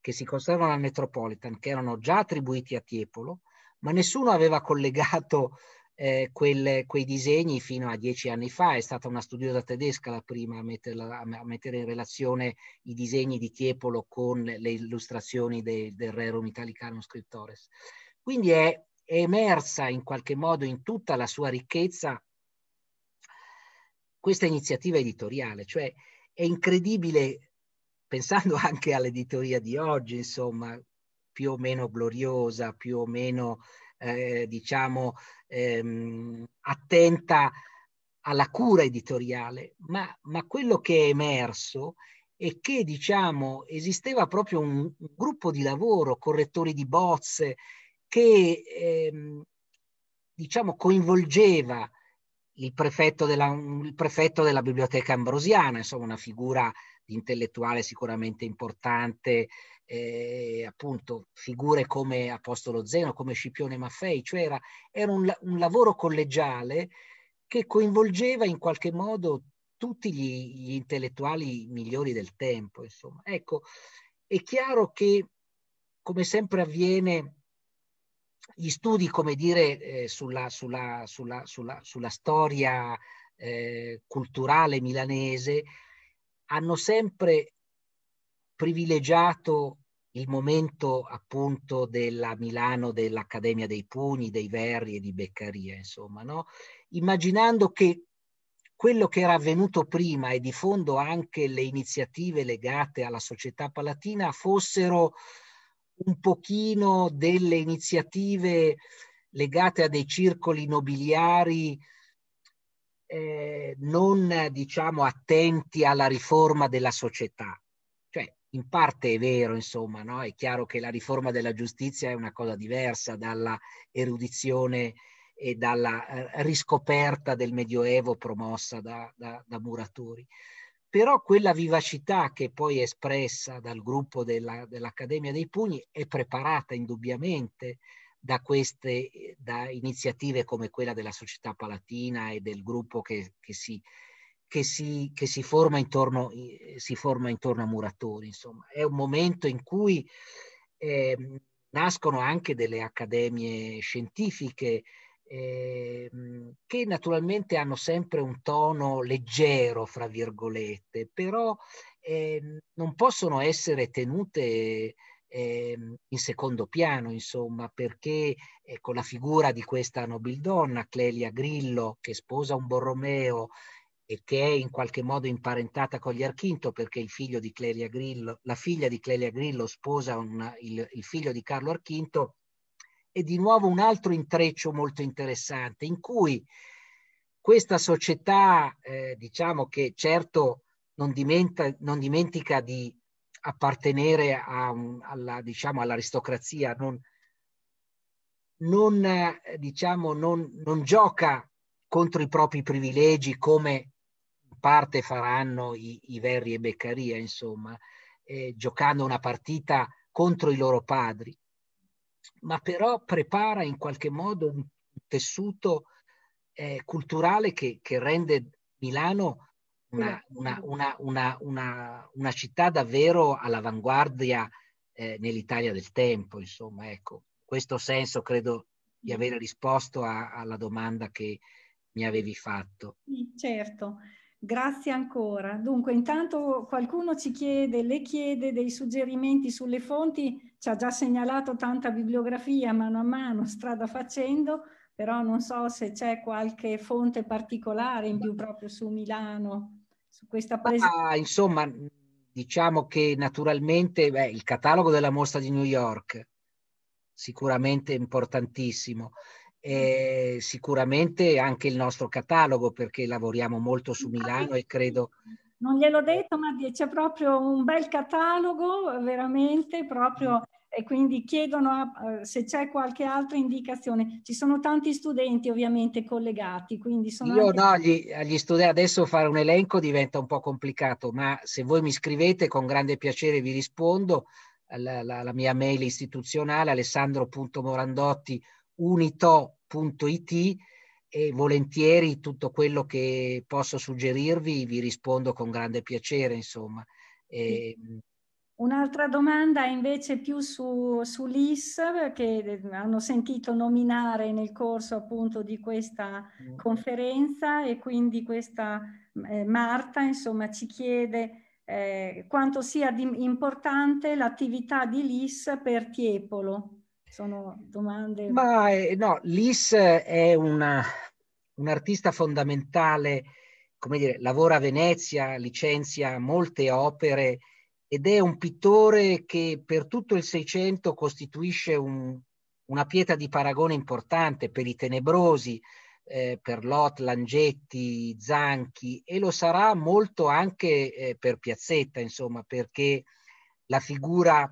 che si conservano al Metropolitan, che erano già attribuiti a Tiepolo, ma nessuno aveva collegato eh, quel, quei disegni fino a dieci anni fa. È stata una studiosa tedesca la prima a, metterla, a mettere in relazione i disegni di Tiepolo con le illustrazioni de, del Rerum Italicanum Scriptores. Quindi è, è emersa in qualche modo in tutta la sua ricchezza questa iniziativa editoriale, cioè è incredibile pensando anche all'editoria di oggi, insomma, più o meno gloriosa, più o meno, eh, diciamo, ehm, attenta alla cura editoriale, ma, ma, quello che è emerso è che, diciamo, esisteva proprio un, un gruppo di lavoro, correttori di bozze, che, ehm, diciamo, coinvolgeva il prefetto, della, il prefetto, della, biblioteca ambrosiana, insomma una figura intellettuale sicuramente importante, eh, appunto figure come Apostolo Zeno, come Scipione Maffei, cioè era, era un, un, lavoro collegiale che coinvolgeva in qualche modo tutti gli, gli intellettuali migliori del tempo. Insomma. Ecco, è chiaro che, come sempre avviene, gli studi, come dire, eh, sulla, sulla, sulla, sulla, storia eh, culturale milanese hanno sempre privilegiato il momento appunto della Milano dell'Accademia dei Pugni, dei Verri e di Beccaria, insomma, no? immaginando che quello che era avvenuto prima e di fondo anche le iniziative legate alla società palatina fossero un pochino delle iniziative legate a dei circoli nobiliari eh, non diciamo attenti alla riforma della società. Cioè, in parte è vero, insomma, no? è chiaro che la riforma della giustizia è una cosa diversa dalla erudizione e dalla eh, riscoperta del Medioevo promossa da, da, da Muratori. Però quella vivacità che poi è espressa dal gruppo della, dell'Accademia dei Pugni è preparata indubbiamente da queste eh, da iniziative come quella della Società Palatina e del gruppo che, che, si, che, si, che si, forma intorno, eh, si, forma intorno, a Muratori. Insomma, è un momento in cui eh, nascono anche delle accademie scientifiche eh, che naturalmente hanno sempre un tono leggero, fra virgolette, però eh, non possono essere tenute Ehm, in secondo piano, insomma, perché con ecco, la figura di questa nobildonna, Clelia Grillo, che sposa un Borromeo e che è in qualche modo imparentata con gli Archinto, perché il figlio di Clelia Grillo, la figlia di Clelia Grillo sposa un, il, il figlio di Carlo Archinto, è di nuovo un altro intreccio molto interessante in cui questa società, eh, diciamo che certo non, dimenta, non dimentica di appartenere a, alla, diciamo, all'aristocrazia, non, non, eh, diciamo, non, non gioca contro i propri privilegi come in parte faranno i, i Verri e Beccaria, insomma, eh, giocando una partita contro i loro padri, ma però prepara in qualche modo un tessuto eh, culturale che, che, rende Milano una, una, una, una città davvero all'avanguardia eh, nell'Italia del tempo, insomma, ecco, in questo senso credo di aver mm-hmm. risposto a, alla domanda che mi avevi fatto. Certo, grazie ancora. Dunque, intanto qualcuno ci chiede, le chiede dei suggerimenti sulle fonti, ci ha già segnalato tanta bibliografia mano a mano, strada facendo, però non so se c'è qualche fonte particolare in più proprio su Milano su questa presenza? Ah, insomma, diciamo che naturalmente beh, il catalogo della mostra di New York, sicuramente importantissimo. E sicuramente anche il nostro catalogo perché lavoriamo molto su Milano e credo non gliel'ho detto, ma c'è proprio un bel catalogo, veramente, proprio e quindi chiedono uh, se c'è qualche altra indicazione. Ci sono tanti studenti ovviamente collegati, quindi sono... Io anche... no, gli, agli studenti adesso fare un elenco diventa un po' complicato, ma se voi mi scrivete con grande piacere vi rispondo. alla la, la mia mail istituzionale alessandro.morandotti unito.it e volentieri tutto quello che posso suggerirvi vi rispondo con grande piacere, insomma. E, ehm, Un'altra domanda invece più su, sull'IS che eh, hanno sentito nominare nel corso appunto di questa mm. conferenza e quindi questa eh, Marta insomma ci chiede eh, quanto sia importante l'attività di LIS per Tiepolo. Sono domande... Ma eh, no, LIS è una, un artista fondamentale, come dire, lavora a Venezia, licenzia molte opere ed è un pittore che per tutto il Seicento costituisce un, una pietra di paragone importante per i tenebrosi, eh, per Lot, Langetti, Zanchi e lo sarà molto anche eh, per Piazzetta, insomma, perché la figura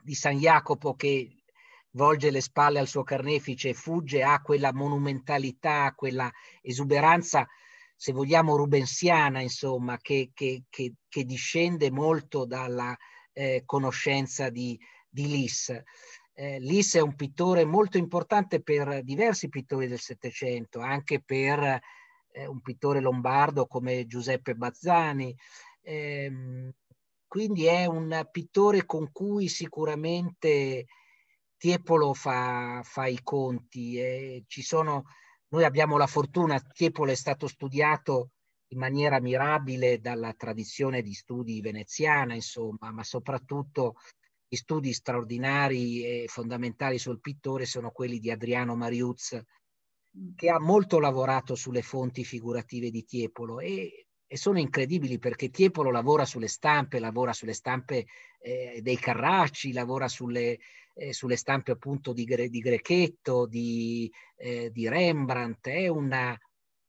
di San Jacopo che volge le spalle al suo carnefice e fugge ha quella monumentalità, quella esuberanza se vogliamo, rubensiana, insomma, che, che, che, che discende molto dalla eh, conoscenza di, di Lis. Eh, Lis è un pittore molto importante per diversi pittori del Settecento, anche per eh, un pittore lombardo come Giuseppe Bazzani. Ehm, quindi è un pittore con cui sicuramente Tiepolo fa, fa i conti. Eh, ci sono noi abbiamo la fortuna, Tiepolo è stato studiato in maniera mirabile dalla tradizione di studi veneziana, insomma, ma soprattutto gli studi straordinari e fondamentali sul pittore sono quelli di Adriano Mariuz, che ha molto lavorato sulle fonti figurative di Tiepolo e e sono incredibili perché Tiepolo lavora sulle stampe, lavora sulle stampe eh, dei Carracci, lavora sulle, eh, sulle stampe appunto di, Gre- di Grechetto, di, eh, di, Rembrandt, è una,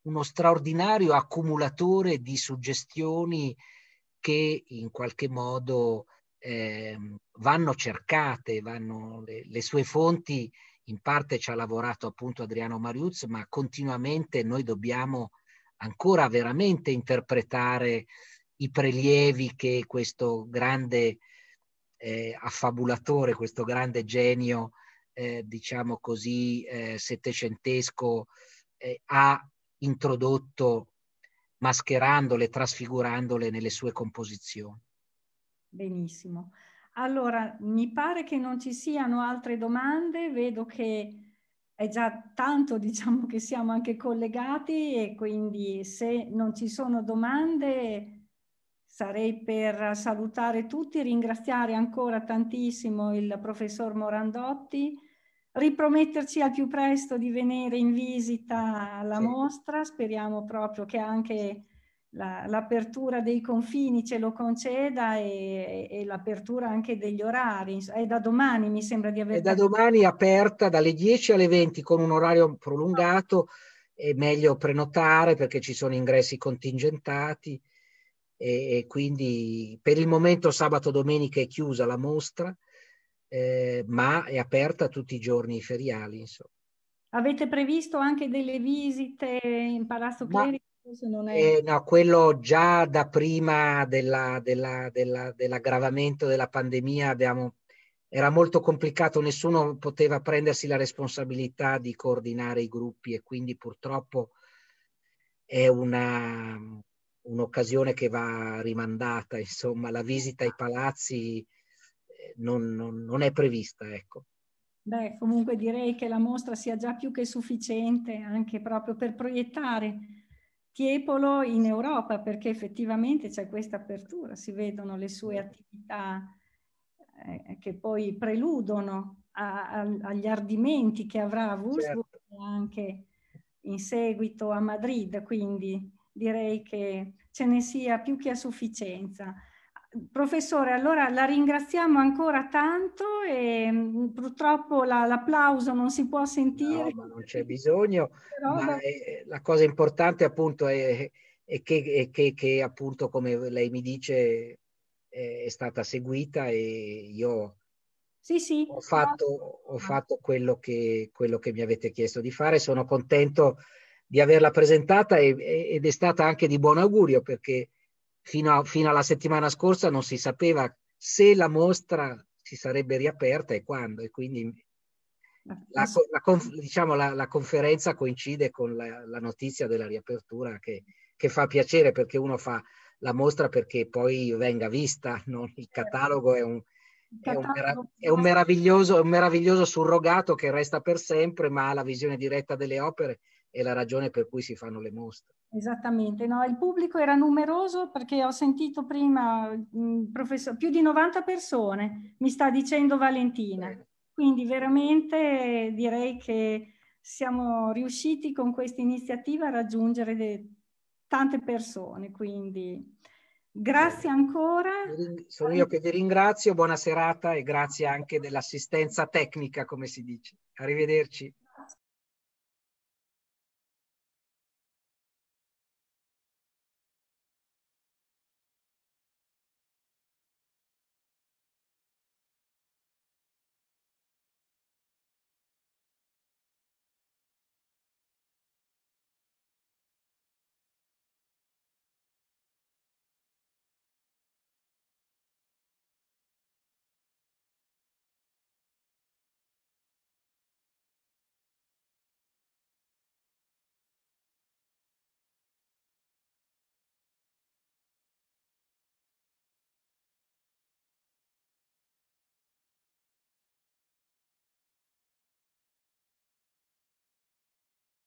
uno straordinario accumulatore di suggestioni che in qualche modo ehm, vanno cercate, vanno le, le sue fonti, in parte ci ha lavorato appunto Adriano Mariuz, ma continuamente noi dobbiamo ancora veramente interpretare i prelievi che questo grande eh, affabulatore, questo grande genio, eh, diciamo così, eh, settecentesco eh, ha introdotto mascherandole, trasfigurandole nelle sue composizioni. Benissimo. Allora, mi pare che non ci siano altre domande, vedo che è già tanto diciamo che siamo anche collegati e quindi se non ci sono domande sarei per salutare tutti, ringraziare ancora tantissimo il professor Morandotti, riprometterci al più presto di venire in visita alla sì. mostra, speriamo proprio che anche la, l'apertura dei confini ce lo conceda e, e, l'apertura anche degli orari. È da domani, mi sembra di aver... È da domani aperta dalle 10 alle 20 con un orario prolungato. È meglio prenotare perché ci sono ingressi contingentati e, e quindi per il momento sabato domenica è chiusa la mostra, eh, ma è aperta tutti i giorni feriali. Insomma. Avete previsto anche delle visite in Palazzo Clerico? È... Eh, no, quello già da prima della, della, della, dell'aggravamento della pandemia abbiamo, era molto complicato, nessuno poteva prendersi la responsabilità di coordinare i gruppi e quindi purtroppo è una, un'occasione che va rimandata, insomma la visita ai palazzi eh, non, non, non è prevista. Ecco. Beh, comunque direi che la mostra sia già più che sufficiente anche proprio per proiettare Tiepolo in Europa perché effettivamente c'è questa apertura, si vedono le sue certo. attività eh, che poi preludono a, a, agli ardimenti che avrà a Wolfsburg certo. anche in seguito a Madrid, quindi direi che ce ne sia più che a sufficienza. Professore, allora la ringraziamo ancora tanto e mm, purtroppo la, l'applauso non si può sentire. No, non c'è bisogno, però... ma è, la cosa importante appunto è, è, che, è che, che, appunto come lei mi dice è, stata seguita e io sì, sì, ho, fatto, no. ho fatto quello, che, quello che mi avete chiesto di fare, sono contento di averla presentata ed è stata anche di buon augurio perché fino, a, fino alla settimana scorsa non si sapeva se la mostra si sarebbe riaperta e quando, e quindi la, eh, la, diciamo, la, la conferenza coincide con la, notizia della riapertura che, che, fa piacere perché uno fa la mostra perché poi venga vista, no? il certo. catalogo è un, è un, è un meraviglioso, è un meraviglioso surrogato che resta per sempre, ma la visione diretta delle opere è la ragione per cui si fanno le mostre. Esattamente, no? il pubblico era numeroso perché ho sentito prima, mh, mm, professor, più di 90 persone, mi sta dicendo Valentina. Bene. Quindi veramente direi che siamo riusciti con questa iniziativa a raggiungere de- tante persone, quindi grazie ancora. Sono io che vi ringrazio, buona serata e grazie anche dell'assistenza tecnica, come si dice. Arrivederci.